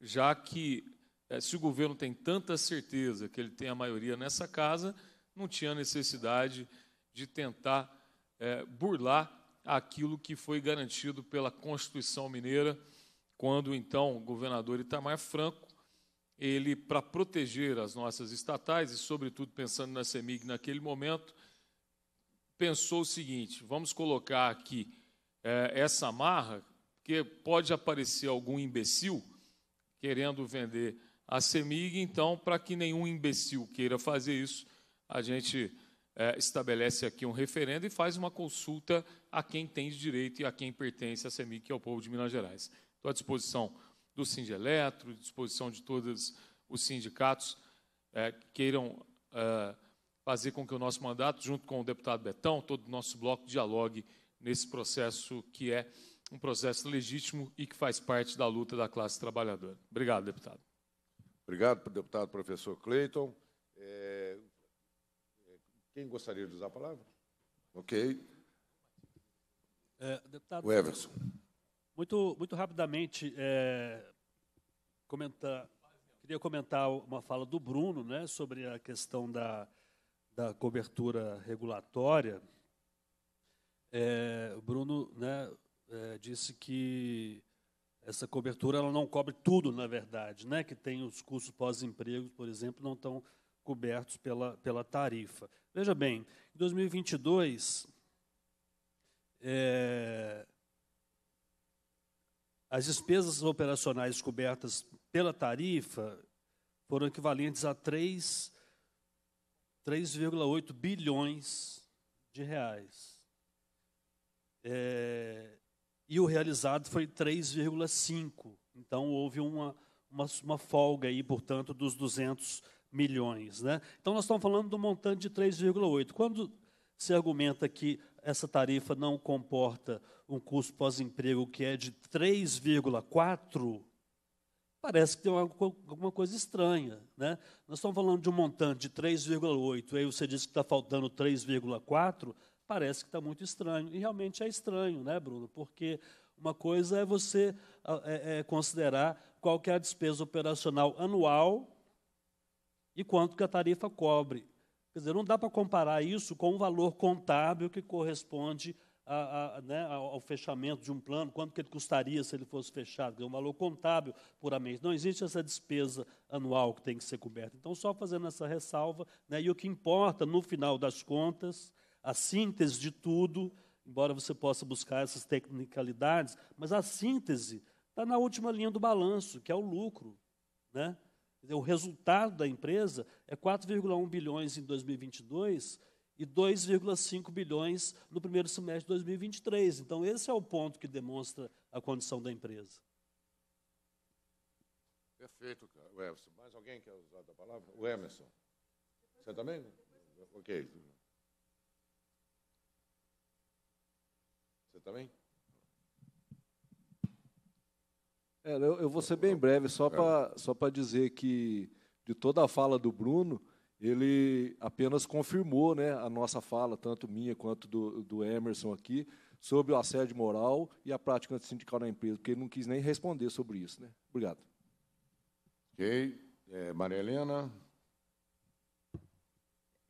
já que é, se o governo tem tanta certeza que ele tem a maioria nessa casa, não tinha necessidade de tentar é, burlar aquilo que foi garantido pela Constituição Mineira, quando então o governador Itamar Franco, ele, para proteger as nossas estatais, e sobretudo pensando na CEMIG naquele momento, pensou o seguinte: vamos colocar aqui é, essa marra, porque pode aparecer algum imbecil querendo vender a CEMIG, então, para que nenhum imbecil queira fazer isso, a gente é, estabelece aqui um referendo e faz uma consulta a quem tem direito e a quem pertence a CEMIG, que é o povo de Minas Gerais. Estou à disposição do Eletro, à disposição de todos os sindicatos é, que queiram é, fazer com que o nosso mandato, junto com o deputado Betão, todo o nosso bloco, dialogue nesse processo que é um processo legítimo e que faz parte da luta da classe trabalhadora. Obrigado, deputado. Obrigado, deputado professor Cleiton. É, quem gostaria de usar a palavra? Ok. É, deputado, o Everson. Muito, muito rapidamente, é, comentar, queria comentar uma fala do Bruno né, sobre a questão da, da cobertura regulatória. É, o Bruno né, é, disse que essa cobertura ela não cobre tudo, na verdade, né? que tem os cursos pós-emprego, por exemplo, não estão cobertos pela, pela tarifa. Veja bem, em 2022, é, as despesas operacionais cobertas pela tarifa foram equivalentes a 3,8 bilhões de reais. É, e o realizado foi 3,5. Então houve uma, uma, uma, folga aí, portanto, dos 200 milhões. Né? Então nós estamos falando do montante de 3,8. Quando se argumenta que essa tarifa não comporta um custo pós-emprego que é de 3,4, parece que tem alguma coisa estranha. Né? Nós estamos falando de um montante de 3,8, aí você diz que está faltando 3,4, parece que está muito estranho. E realmente é estranho, né, Bruno? Porque uma coisa é você ah, é, é, considerar qual que é a despesa operacional anual e quanto que a tarifa cobre. Quer dizer, não dá para comparar isso com o valor contábil que corresponde a, a, né, ao fechamento de um plano, quanto que ele custaria se ele fosse fechado, é um valor contábil puramente. Não existe essa despesa anual que tem que ser coberta. Então, só fazendo essa ressalva, né, e o que importa no final das contas a síntese de tudo, embora você possa buscar essas tecnicalidades, mas a síntese está na última linha do balanço, que é o lucro. Né? O resultado da empresa é 4,1 bilhões em 2022 e 2,5 bilhões no primeiro semestre de 2023. Então, esse é o ponto que demonstra a condição da empresa. Perfeito, o Mais alguém quer usar a palavra? O Emerson. Você também? Ok. Você também? Tá é, eu, eu, vou ser bem breve, só tá. para só dizer que, de toda a fala do Bruno, ele apenas confirmou né, a nossa fala, tanto minha quanto do, do Emerson aqui, sobre o assédio moral e a prática antissindical na empresa, porque ele não quis nem responder sobre isso. Né? Obrigado. Ok. É, Maria Helena.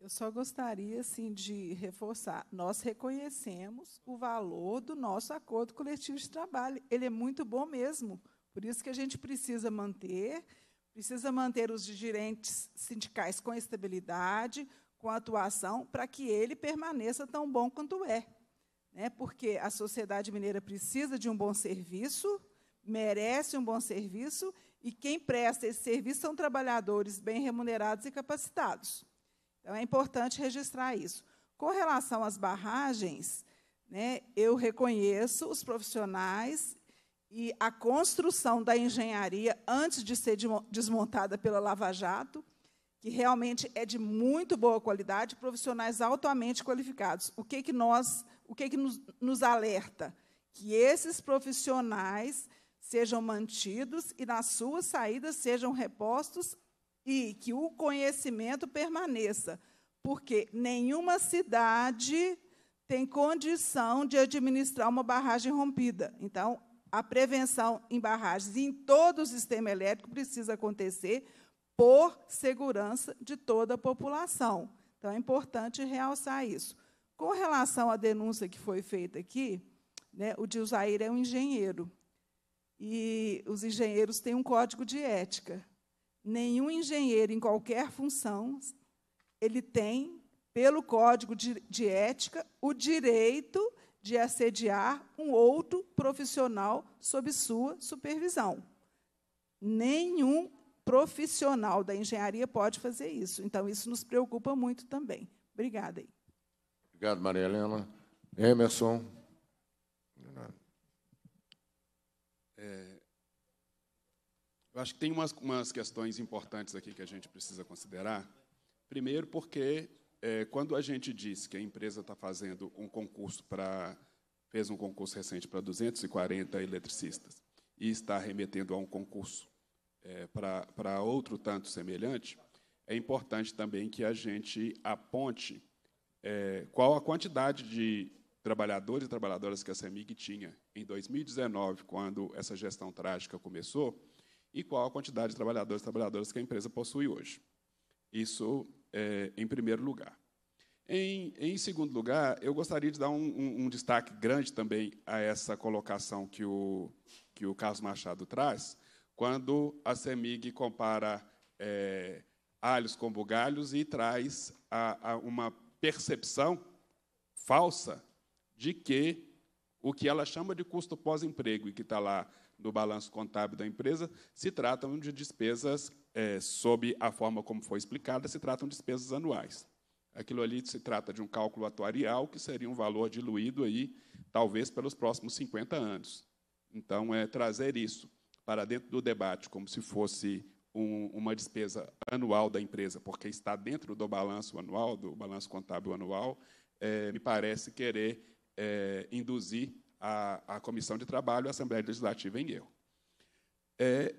Eu só gostaria assim, de reforçar. Nós reconhecemos o valor do nosso acordo coletivo de trabalho. Ele é muito bom mesmo. Por isso que a gente precisa manter, precisa manter os gerentes sindicais com estabilidade, com atuação, para que ele permaneça tão bom quanto é. Né? Porque a sociedade mineira precisa de um bom serviço, merece um bom serviço, e quem presta esse serviço são trabalhadores bem remunerados e capacitados. Então, é importante registrar isso. Com relação às barragens, né, eu reconheço os profissionais e a construção da engenharia antes de ser desmontada pela Lava Jato, que realmente é de muito boa qualidade, profissionais altamente qualificados. O que que nós, o que que nos, nos alerta? Que esses profissionais sejam mantidos e nas suas saídas sejam repostos e que o conhecimento permaneça, porque nenhuma cidade tem condição de administrar uma barragem rompida. Então, a prevenção em barragens e em todo o sistema elétrico precisa acontecer por segurança de toda a população. Então, é importante realçar isso. Com relação à denúncia que foi feita aqui, né, o Dilzair é um engenheiro. E os engenheiros têm um código de ética nenhum engenheiro em qualquer função, ele tem, pelo código de, de ética, o direito de assediar um outro profissional sob sua supervisão. Nenhum profissional da engenharia pode fazer isso. Então, isso nos preocupa muito também. Obrigada. Aí. Obrigado, Maria Helena. Emerson. É, eu acho que tem umas, umas questões importantes aqui que a gente precisa considerar. Primeiro, porque é, quando a gente diz que a empresa está fazendo um concurso para. fez um concurso recente para 240 eletricistas e está remetendo a um concurso é, para outro tanto semelhante, é importante também que a gente aponte é, qual a quantidade de trabalhadores e trabalhadoras que a CEMIG tinha em 2019, quando essa gestão trágica começou, e qual a quantidade de trabalhadores e trabalhadoras que a empresa possui hoje. Isso é, em primeiro lugar. Em, em, segundo lugar, eu gostaria de dar um, um, um, destaque grande também a essa colocação que o, que o Carlos Machado traz, quando a CEMIG compara é, alhos com bugalhos e traz a, a uma percepção falsa de que o que ela chama de custo pós-emprego e que está lá do balanço contábil da empresa, se tratam de despesas, é, sob a forma como foi explicada, se tratam de despesas anuais. Aquilo ali se trata de um cálculo atuarial, que seria um valor diluído aí, talvez pelos próximos 50 anos. Então, é trazer isso para dentro do debate, como se fosse um, uma despesa anual da empresa, porque está dentro do balanço anual, do balanço contábil anual, é, me parece querer é, induzir a, a Comissão de Trabalho, a Assembleia Legislativa em erro. É,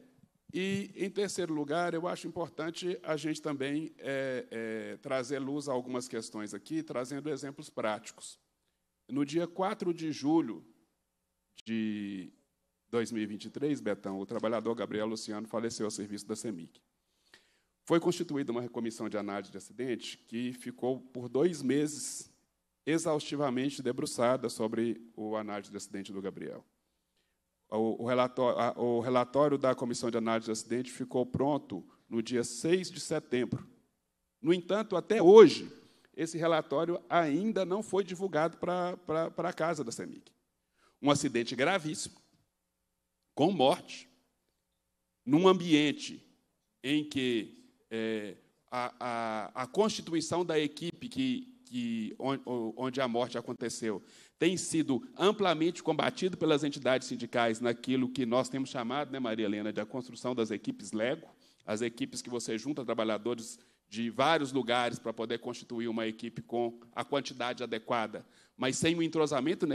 e, em terceiro lugar, eu acho importante a gente também é, é, trazer luz a algumas questões aqui, trazendo exemplos práticos. No dia 4 de julho de 2023, Betão, o trabalhador Gabriel Luciano faleceu ao serviço da CEMIC. Foi constituída uma comissão de análise de acidente que ficou por dois meses exaustivamente debruçada sobre o análise do acidente do Gabriel. O, o, relatório, a, o relatório da Comissão de Análise do Acidente ficou pronto no dia 6 de setembro. No entanto, até hoje, esse relatório ainda não foi divulgado para a casa da CEMIC. Um acidente gravíssimo, com morte, num ambiente em que é, a, a, a constituição da equipe que que, onde a morte aconteceu, tem sido amplamente combatido pelas entidades sindicais naquilo que nós temos chamado, né, Maria Helena, de a construção das equipes Lego, as equipes que você junta trabalhadores de vários lugares para poder constituir uma equipe com a quantidade adequada, mas sem o entrosamento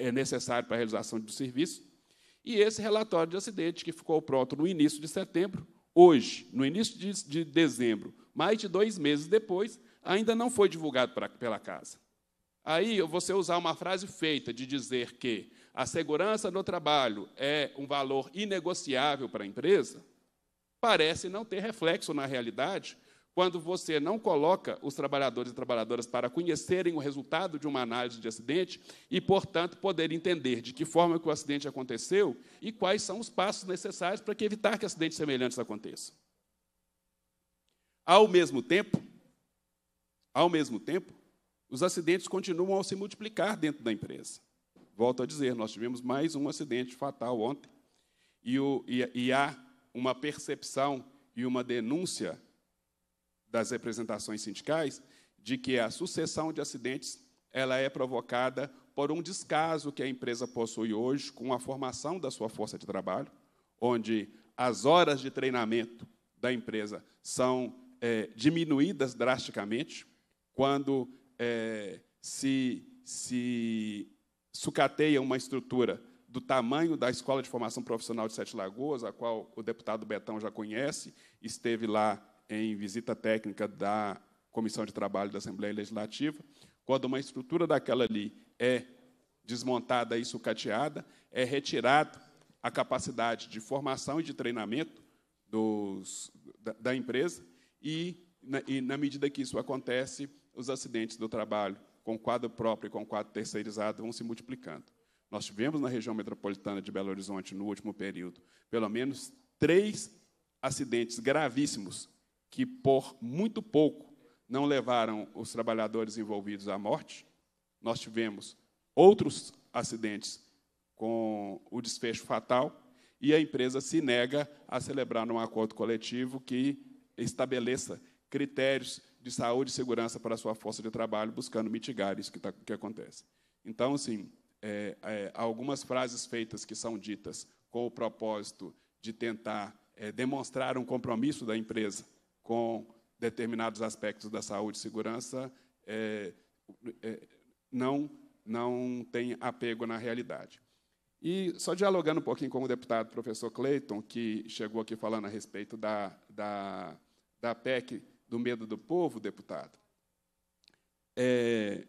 é, é necessário para a realização do serviço. E esse relatório de acidente, que ficou pronto no início de setembro, hoje, no início de dezembro, mais de dois meses depois, ainda não foi divulgado pra, pela casa. Aí você usar uma frase feita de dizer que a segurança no trabalho é um valor inegociável para a empresa, parece não ter reflexo na realidade quando você não coloca os trabalhadores e trabalhadoras para conhecerem o resultado de uma análise de acidente e, portanto, poder entender de que forma que o acidente aconteceu e quais são os passos necessários para que evitar que acidentes semelhantes aconteçam. Ao mesmo tempo, ao mesmo tempo, os acidentes continuam a se multiplicar dentro da empresa. Volto a dizer, nós tivemos mais um acidente fatal ontem, e, o, e, e há uma percepção e uma denúncia das representações sindicais de que a sucessão de acidentes ela é provocada por um descaso que a empresa possui hoje com a formação da sua força de trabalho, onde as horas de treinamento da empresa são é, diminuídas drasticamente, quando é, se, se sucateia uma estrutura do tamanho da Escola de Formação Profissional de Sete Lagoas, a qual o deputado Betão já conhece, esteve lá em visita técnica da Comissão de Trabalho da Assembleia Legislativa, quando uma estrutura daquela ali é desmontada e sucateada, é retirada a capacidade de formação e de treinamento dos, da, da, empresa, e na, e, na medida que isso acontece, os acidentes do trabalho com quadro próprio e com quadro terceirizado vão se multiplicando. Nós tivemos na região metropolitana de Belo Horizonte, no último período, pelo menos três acidentes gravíssimos que, por muito pouco, não levaram os trabalhadores envolvidos à morte. Nós tivemos outros acidentes com o desfecho fatal e a empresa se nega a celebrar um acordo coletivo que estabeleça critérios de saúde e segurança para a sua força de trabalho, buscando mitigar isso que, tá, que acontece. Então, assim, é, é, algumas frases feitas que são ditas com o propósito de tentar é, demonstrar um compromisso da empresa com determinados aspectos da saúde e segurança é, é, não, não tem apego na realidade. E só dialogando um pouquinho com o deputado professor Cleiton, que chegou aqui falando a respeito da, da, da PEC do medo do povo, deputado, é,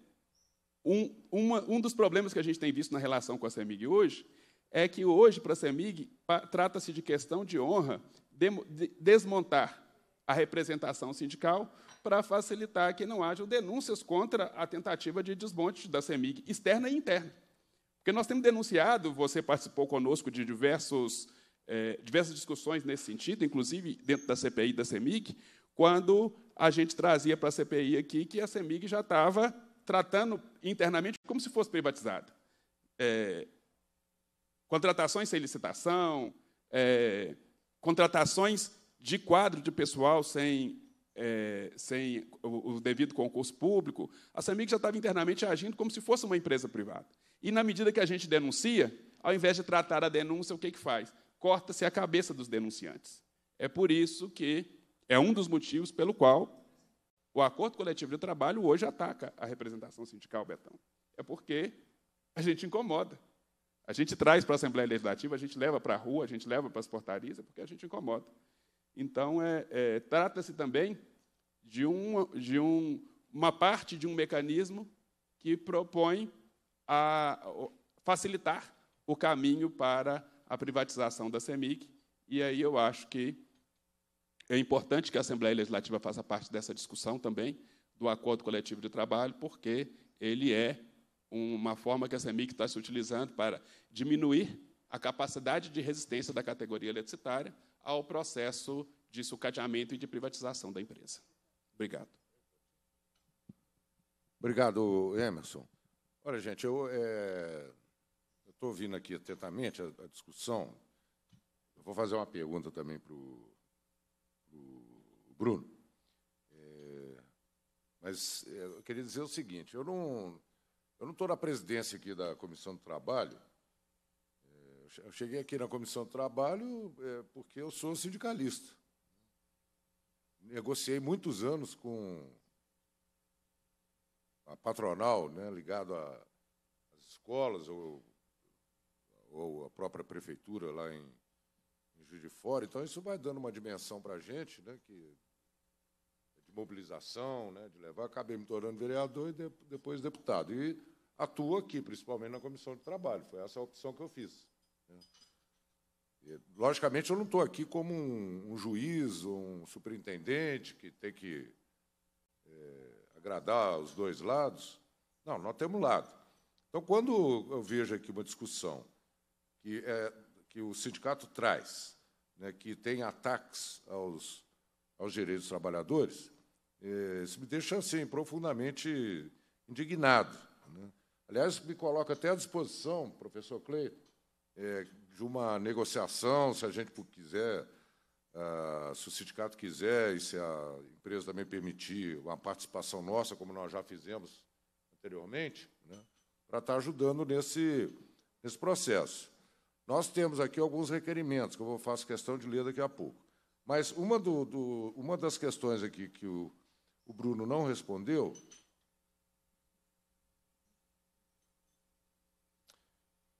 um, uma, um dos problemas que a gente tem visto na relação com a CEMIG hoje é que hoje, para a CEMIG, trata-se de questão de honra de, de, desmontar a representação sindical para facilitar que não hajam denúncias contra a tentativa de desmonte da CEMIG, externa e interna. Porque nós temos denunciado, você participou conosco de diversos, é, diversas discussões nesse sentido, inclusive dentro da CPI da CEMIG, quando a gente trazia para a CPI aqui que a CEMIG já estava tratando internamente como se fosse privatizada. É, contratações sem licitação, é, contratações de quadro de pessoal sem, é, sem o, o, devido concurso público, a CEMIG já estava internamente agindo como se fosse uma empresa privada. E, na medida que a gente denuncia, ao invés de tratar a denúncia, o que, que faz? Corta-se a cabeça dos denunciantes. É por isso que é um dos motivos pelo qual o acordo coletivo de trabalho hoje ataca a representação sindical, Betão. É porque a gente incomoda. A gente traz para a Assembleia Legislativa, a gente leva para a rua, a gente leva para as portarias, é porque a gente incomoda. Então, é, é, trata-se também de, uma, de um, uma parte de um mecanismo que propõe a facilitar o caminho para a privatização da CEMIC, e aí eu acho que é importante que a Assembleia Legislativa faça parte dessa discussão também, do acordo coletivo de trabalho, porque ele é uma forma que a CEMIC está se utilizando para diminuir a capacidade de resistência da categoria eletricitária ao processo de sucateamento e de privatização da empresa. Obrigado. Obrigado, Emerson. Olha, gente, eu é, estou ouvindo aqui atentamente a, a discussão. Eu vou fazer uma pergunta também para o Bruno. É, mas é, eu queria dizer o seguinte: eu não eu não estou na presidência aqui da Comissão do Trabalho. É, eu cheguei aqui na Comissão do Trabalho é, porque eu sou sindicalista. Negociei muitos anos com a patronal, né, ligado às escolas ou, ou a própria prefeitura lá em, em Juiz de Fora. Então, isso vai dando uma dimensão para a gente, né, que mobilização, né, de levar, acabei me tornando vereador e de, depois deputado. E atuo aqui, principalmente na comissão de trabalho. Foi essa a opção que eu fiz. Né. E, logicamente, eu não estou aqui como um, um, juiz, um superintendente que tem que é, agradar os dois lados. Não, nós temos lado. Então, quando eu vejo aqui uma discussão que, é, que o sindicato traz, né, que tem ataques aos, aos direitos dos trabalhadores, é, isso me deixa assim profundamente indignado. Né? Aliás, me coloca até à disposição, professor Cleiton, é, de uma negociação, se a gente quiser, ah, se o sindicato quiser e se a empresa também permitir uma participação nossa, como nós já fizemos anteriormente, né, para estar ajudando nesse, nesse processo. Nós temos aqui alguns requerimentos, que eu faço questão de ler daqui a pouco. Mas uma, do, do, uma das questões aqui que o o Bruno não respondeu.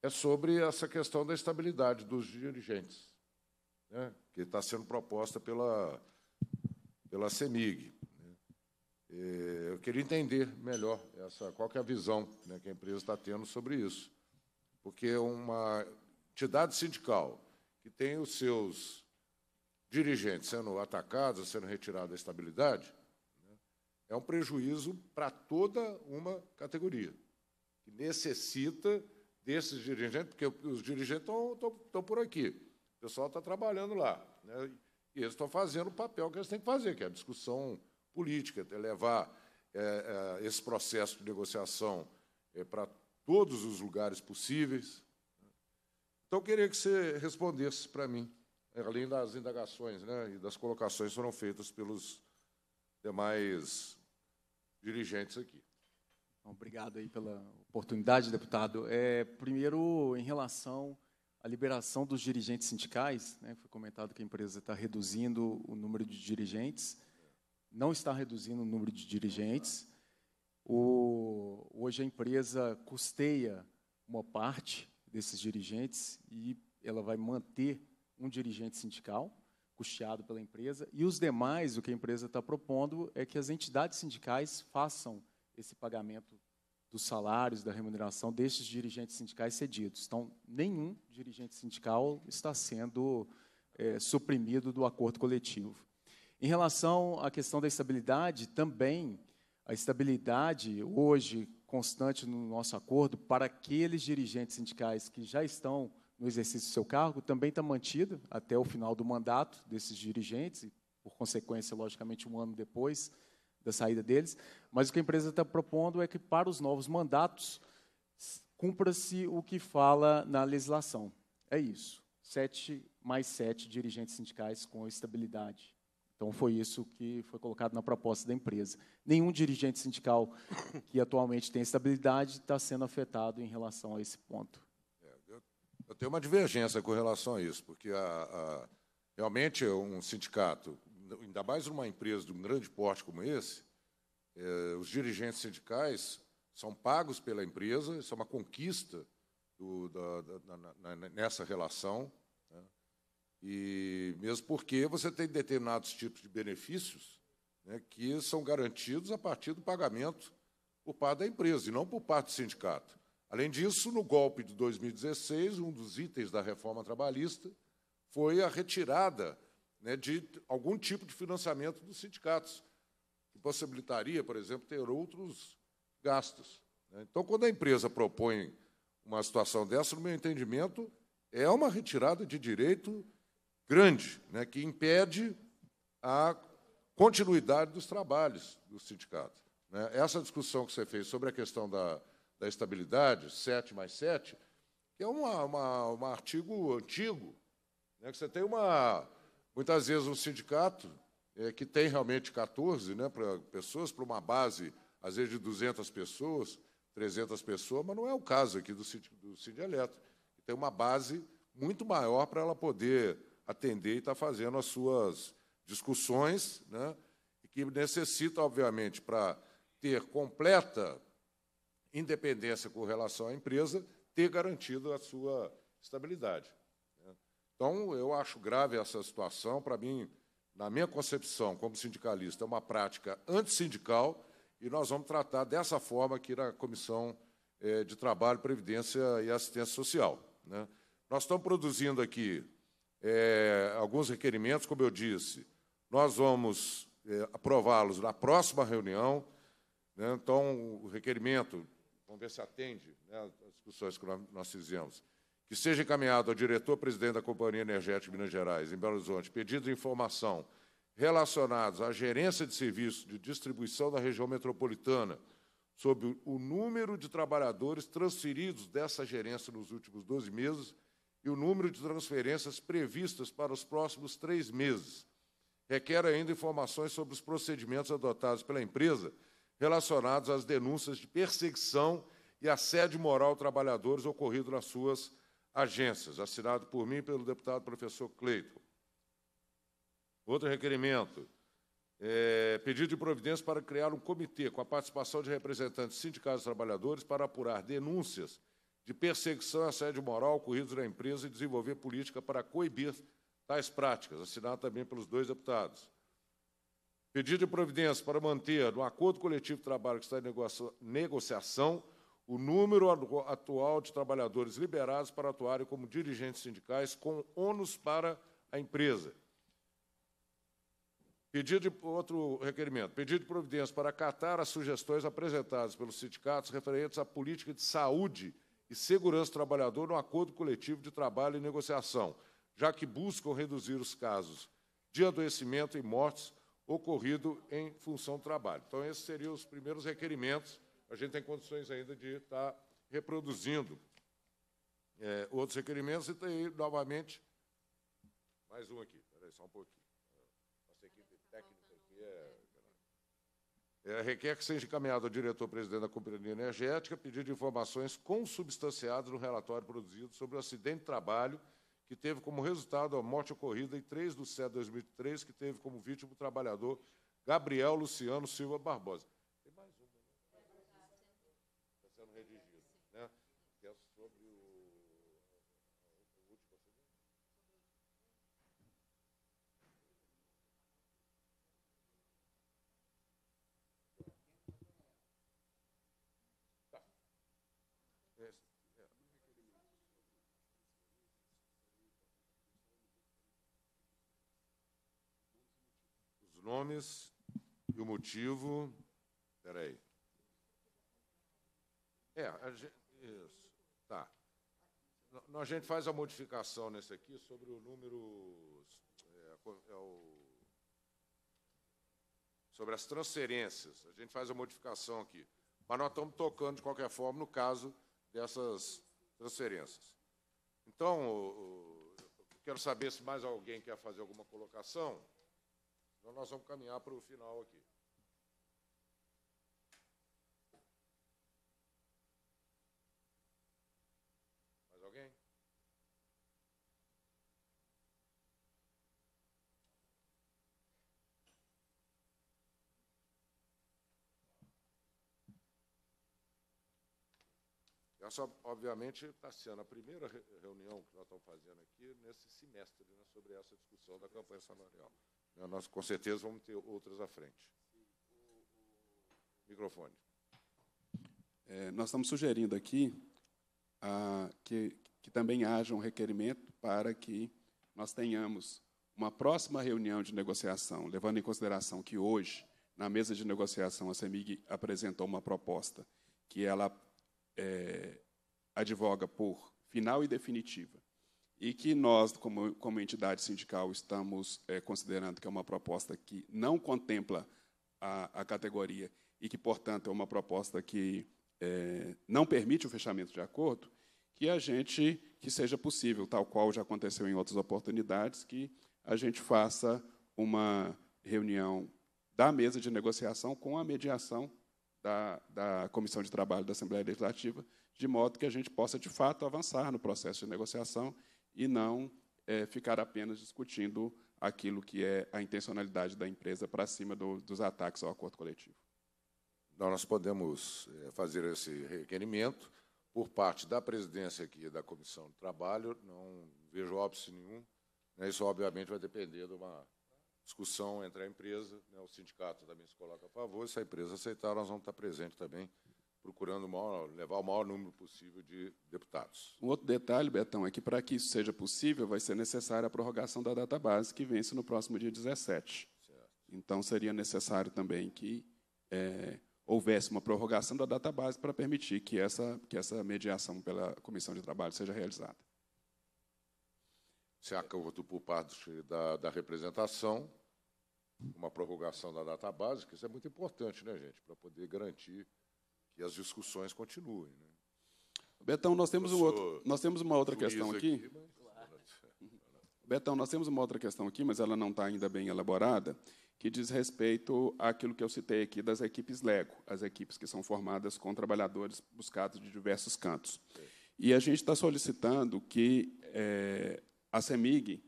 É sobre essa questão da estabilidade dos dirigentes, né, que está sendo proposta pela, pela CEMIG. Né. É, eu queria entender melhor essa, qual é a visão né, que a empresa está tendo sobre isso. Porque uma entidade sindical que tem os seus dirigentes sendo atacados, sendo retirada da estabilidade, é um prejuízo para toda uma categoria que necessita desses dirigentes, porque os dirigentes estão por aqui, o pessoal está trabalhando lá, né? e eles estão fazendo o papel que eles têm que fazer, que é a discussão política, é levar é, é, esse processo de negociação é, para todos os lugares possíveis. Então, eu queria que você respondesse para mim, além das indagações né, e das colocações que foram feitas pelos demais dirigentes aqui. Obrigado aí pela oportunidade, deputado. É, primeiro, em relação à liberação dos dirigentes sindicais, né, foi comentado que a empresa está reduzindo o número de dirigentes, não está reduzindo o número de dirigentes. O, hoje a empresa custeia uma parte desses dirigentes e ela vai manter um dirigente sindical, custeado pela empresa, e os demais, o que a empresa está propondo é que as entidades sindicais façam esse pagamento dos salários, da remuneração destes dirigentes sindicais cedidos. Então, nenhum dirigente sindical está sendo é, suprimido do acordo coletivo. Em relação à questão da estabilidade, também a estabilidade hoje constante no nosso acordo para aqueles dirigentes sindicais que já estão no exercício do seu cargo também está mantida até o final do mandato desses dirigentes, e, por consequência, logicamente, um ano depois da saída deles. Mas o que a empresa está propondo é que, para os novos mandatos, cumpra-se o que fala na legislação. É isso. Sete mais sete dirigentes sindicais com estabilidade. Então, foi isso que foi colocado na proposta da empresa. Nenhum dirigente sindical que atualmente tem estabilidade está sendo afetado em relação a esse ponto. Eu tenho uma divergência com relação a isso, porque a, a, realmente um sindicato, ainda mais numa empresa de um grande porte como esse, é, os dirigentes sindicais são pagos pela empresa, isso é uma conquista do, da, da, na, na, nessa relação, né? e mesmo porque você tem determinados tipos de benefícios né, que são garantidos a partir do pagamento por parte da empresa, e não por parte do sindicato. Além disso, no golpe de 2016, um dos itens da reforma trabalhista foi a retirada né, de algum tipo de financiamento dos sindicatos, que possibilitaria, por exemplo, ter outros gastos. Né. Então, quando a empresa propõe uma situação dessa, no meu entendimento, é uma retirada de direito grande, né, que impede a continuidade dos trabalhos do sindicato. Né. Essa discussão que você fez sobre a questão da da estabilidade, 7 mais 7, que é um artigo antigo, né, que você tem uma, muitas vezes um sindicato é, que tem realmente 14 né, pra, pessoas, para uma base, às vezes, de 200 pessoas, 300 pessoas, mas não é o caso aqui do, do que tem uma base muito maior para ela poder atender e estar tá fazendo as suas discussões, né, e que necessita, obviamente, para ter completa independência com relação à empresa, ter garantido a sua estabilidade. Né? Então, eu acho grave essa situação. Para mim, na minha concepção, como sindicalista, é uma prática antissindical e nós vamos tratar dessa forma aqui na Comissão eh, de Trabalho, Previdência e Assistência Social. Né? Nós estamos produzindo aqui eh, alguns requerimentos, como eu disse, nós vamos eh, aprová-los na próxima reunião. Né? Então, o requerimento vamos ver se atende né, as discussões que nós fizemos, que seja encaminhado ao diretor-presidente da Companhia Energética de Minas Gerais, em Belo Horizonte, pedido de informação relacionados à gerência de serviços de distribuição da região metropolitana sobre o número de trabalhadores transferidos dessa gerência nos últimos 12 meses e o número de transferências previstas para os próximos três meses. Requer ainda informações sobre os procedimentos adotados pela empresa relacionados às denúncias de perseguição e assédio moral aos trabalhadores ocorrido nas suas agências, assinado por mim e pelo deputado professor Cleiton. Outro requerimento, é, pedido de providência para criar um comitê com a participação de representantes sindicais dos trabalhadores para apurar denúncias de perseguição e assédio moral ocorridos na empresa e desenvolver política para coibir tais práticas, assinado também pelos dois deputados. Pedido de providência para manter, no acordo coletivo de trabalho que está em negociação, o número atual de trabalhadores liberados para atuarem como dirigentes sindicais com ônus para a empresa. Pedido de, outro requerimento, pedido de providência para acatar as sugestões apresentadas pelos sindicatos referentes à política de saúde e segurança do trabalhador no acordo coletivo de trabalho e negociação, já que buscam reduzir os casos de adoecimento e mortes ocorrido em função do trabalho. Então, esses seriam os primeiros requerimentos. A gente tem condições ainda de estar reproduzindo é, outros requerimentos e tem novamente mais um aqui. Espera só um pouquinho. Nossa equipe técnica aqui é... É, requer que seja encaminhado ao diretor-presidente da Companhia Energética pedido de informações consubstanciadas no relatório produzido sobre o acidente de trabalho que teve como resultado a morte ocorrida em 3 de setembro de 2003, que teve como vítima o trabalhador Gabriel Luciano Silva Barbosa. nomes e o motivo. Espera aí. É, a gente, isso. Tá. N a gente faz a modificação nesse aqui sobre o número. É, é o, sobre as transferências. A gente faz a modificação aqui. Mas nós estamos tocando, de qualquer forma, no caso dessas transferências. Então, eu quero saber se mais alguém quer fazer alguma colocação. Então nós vamos caminhar para o final aqui. Mais alguém? Essa, obviamente, está sendo a primeira reunião que nós estamos fazendo aqui nesse semestre, né, sobre essa discussão da campanha salarial. Nós, com certeza, vamos ter outras à frente. Microfone. É, nós estamos sugerindo aqui ah, que, que também haja um requerimento para que nós tenhamos uma próxima reunião de negociação, levando em consideração que hoje, na mesa de negociação, a CEMIG apresentou uma proposta que ela é, advoga por final e definitiva e que nós, como, como entidade sindical, estamos é, considerando que é uma proposta que não contempla a, a categoria e que, portanto, é uma proposta que é, não permite o fechamento de acordo, que a gente, que seja possível, tal qual já aconteceu em outras oportunidades, que a gente faça uma reunião da mesa de negociação com a mediação da, da Comissão de Trabalho da Assembleia Legislativa, de modo que a gente possa, de fato, avançar no processo de negociação e não é, ficar apenas discutindo aquilo que é a intencionalidade da empresa para cima do, dos ataques ao acordo coletivo. Então, nós podemos eh, fazer esse requerimento por parte da presidência aqui da Comissão do Trabalho, não vejo óbvio nenhum. Né? Isso, obviamente, vai depender de uma discussão entre a empresa, né? o sindicato também se coloca a favor, se a empresa aceitar, nós vamos estar presentes também procurando o maior, levar o maior número possível de deputados. Um outro detalhe, Betão, é que para que isso seja possível, vai ser necessária a prorrogação da data base, que vence no próximo dia 17. Certo. Então, seria necessário também que é, houvesse uma prorrogação da data base para permitir que essa, que essa mediação pela Comissão de Trabalho seja realizada. Se acabou por parte da, da representação, uma prorrogação da data base, que isso é muito importante, né, gente, para poder garantir que as discussões continuem. Né? Betão, nós temos, um outro, nós temos uma outra questão aqui. aqui mas... Betão, nós temos uma outra questão aqui, mas ela não está ainda bem elaborada, que diz respeito àquilo que eu citei aqui das equipes Lego, as equipes que são formadas com trabalhadores buscados de diversos cantos. E a gente está solicitando que é, a CEMIG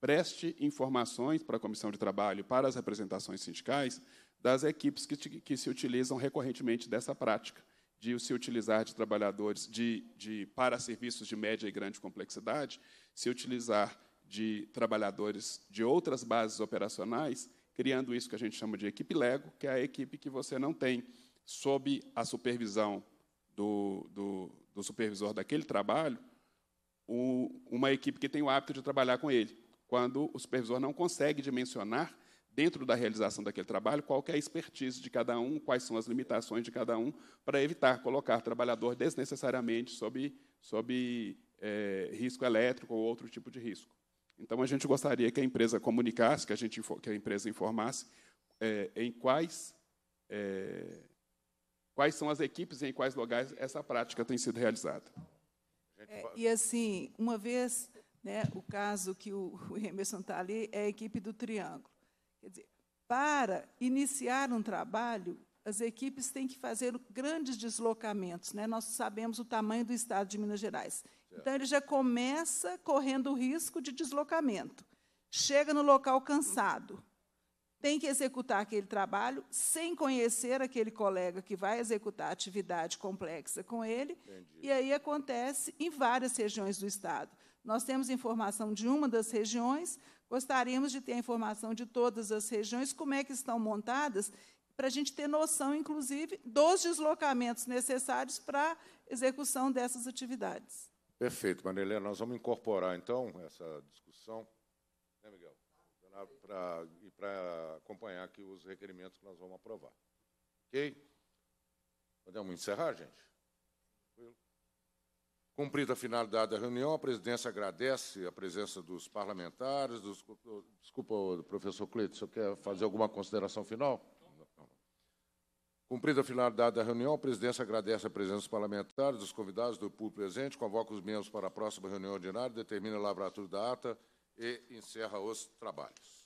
preste informações para a Comissão de Trabalho, para as representações sindicais, das equipes que, que se utilizam recorrentemente dessa prática de se utilizar de trabalhadores de, de, para serviços de média e grande complexidade, se utilizar de trabalhadores de outras bases operacionais, criando isso que a gente chama de equipe Lego, que é a equipe que você não tem sob a supervisão do, do, do supervisor daquele trabalho, o, uma equipe que tem o hábito de trabalhar com ele, quando o supervisor não consegue dimensionar dentro da realização daquele trabalho, qual é a expertise de cada um, quais são as limitações de cada um, para evitar colocar o trabalhador desnecessariamente sob, sob é, risco elétrico ou outro tipo de risco. Então, a gente gostaria que a empresa comunicasse, que a, gente, que a empresa informasse é, em quais, é, quais são as equipes e em quais lugares essa prática tem sido realizada. É, e, assim, uma vez, né, o caso que o Emerson está ali é a equipe do Triângulo. Quer dizer, para iniciar um trabalho, as equipes têm que fazer grandes deslocamentos. Né? Nós sabemos o tamanho do estado de Minas Gerais. Então, ele já começa correndo o risco de deslocamento. Chega no local cansado. Tem que executar aquele trabalho sem conhecer aquele colega que vai executar atividade complexa com ele. Entendi. E aí acontece em várias regiões do estado. Nós temos informação de uma das regiões Gostaríamos de ter a informação de todas as regiões, como é que estão montadas, para a gente ter noção, inclusive, dos deslocamentos necessários para a execução dessas atividades. Perfeito, Marilena. Nós vamos incorporar, então, essa discussão, né, Miguel? e para acompanhar aqui os requerimentos que nós vamos aprovar. Ok? Podemos encerrar, gente? Tranquilo? Cumprida a finalidade da reunião, a presidência agradece a presença dos parlamentares. Dos, desculpa, professor Cleito, o senhor quer fazer alguma consideração final? Cumprida a finalidade da reunião, a presidência agradece a presença dos parlamentares, dos convidados, do público presente, convoca os membros para a próxima reunião ordinária, determina a lavratura da ata e encerra os trabalhos.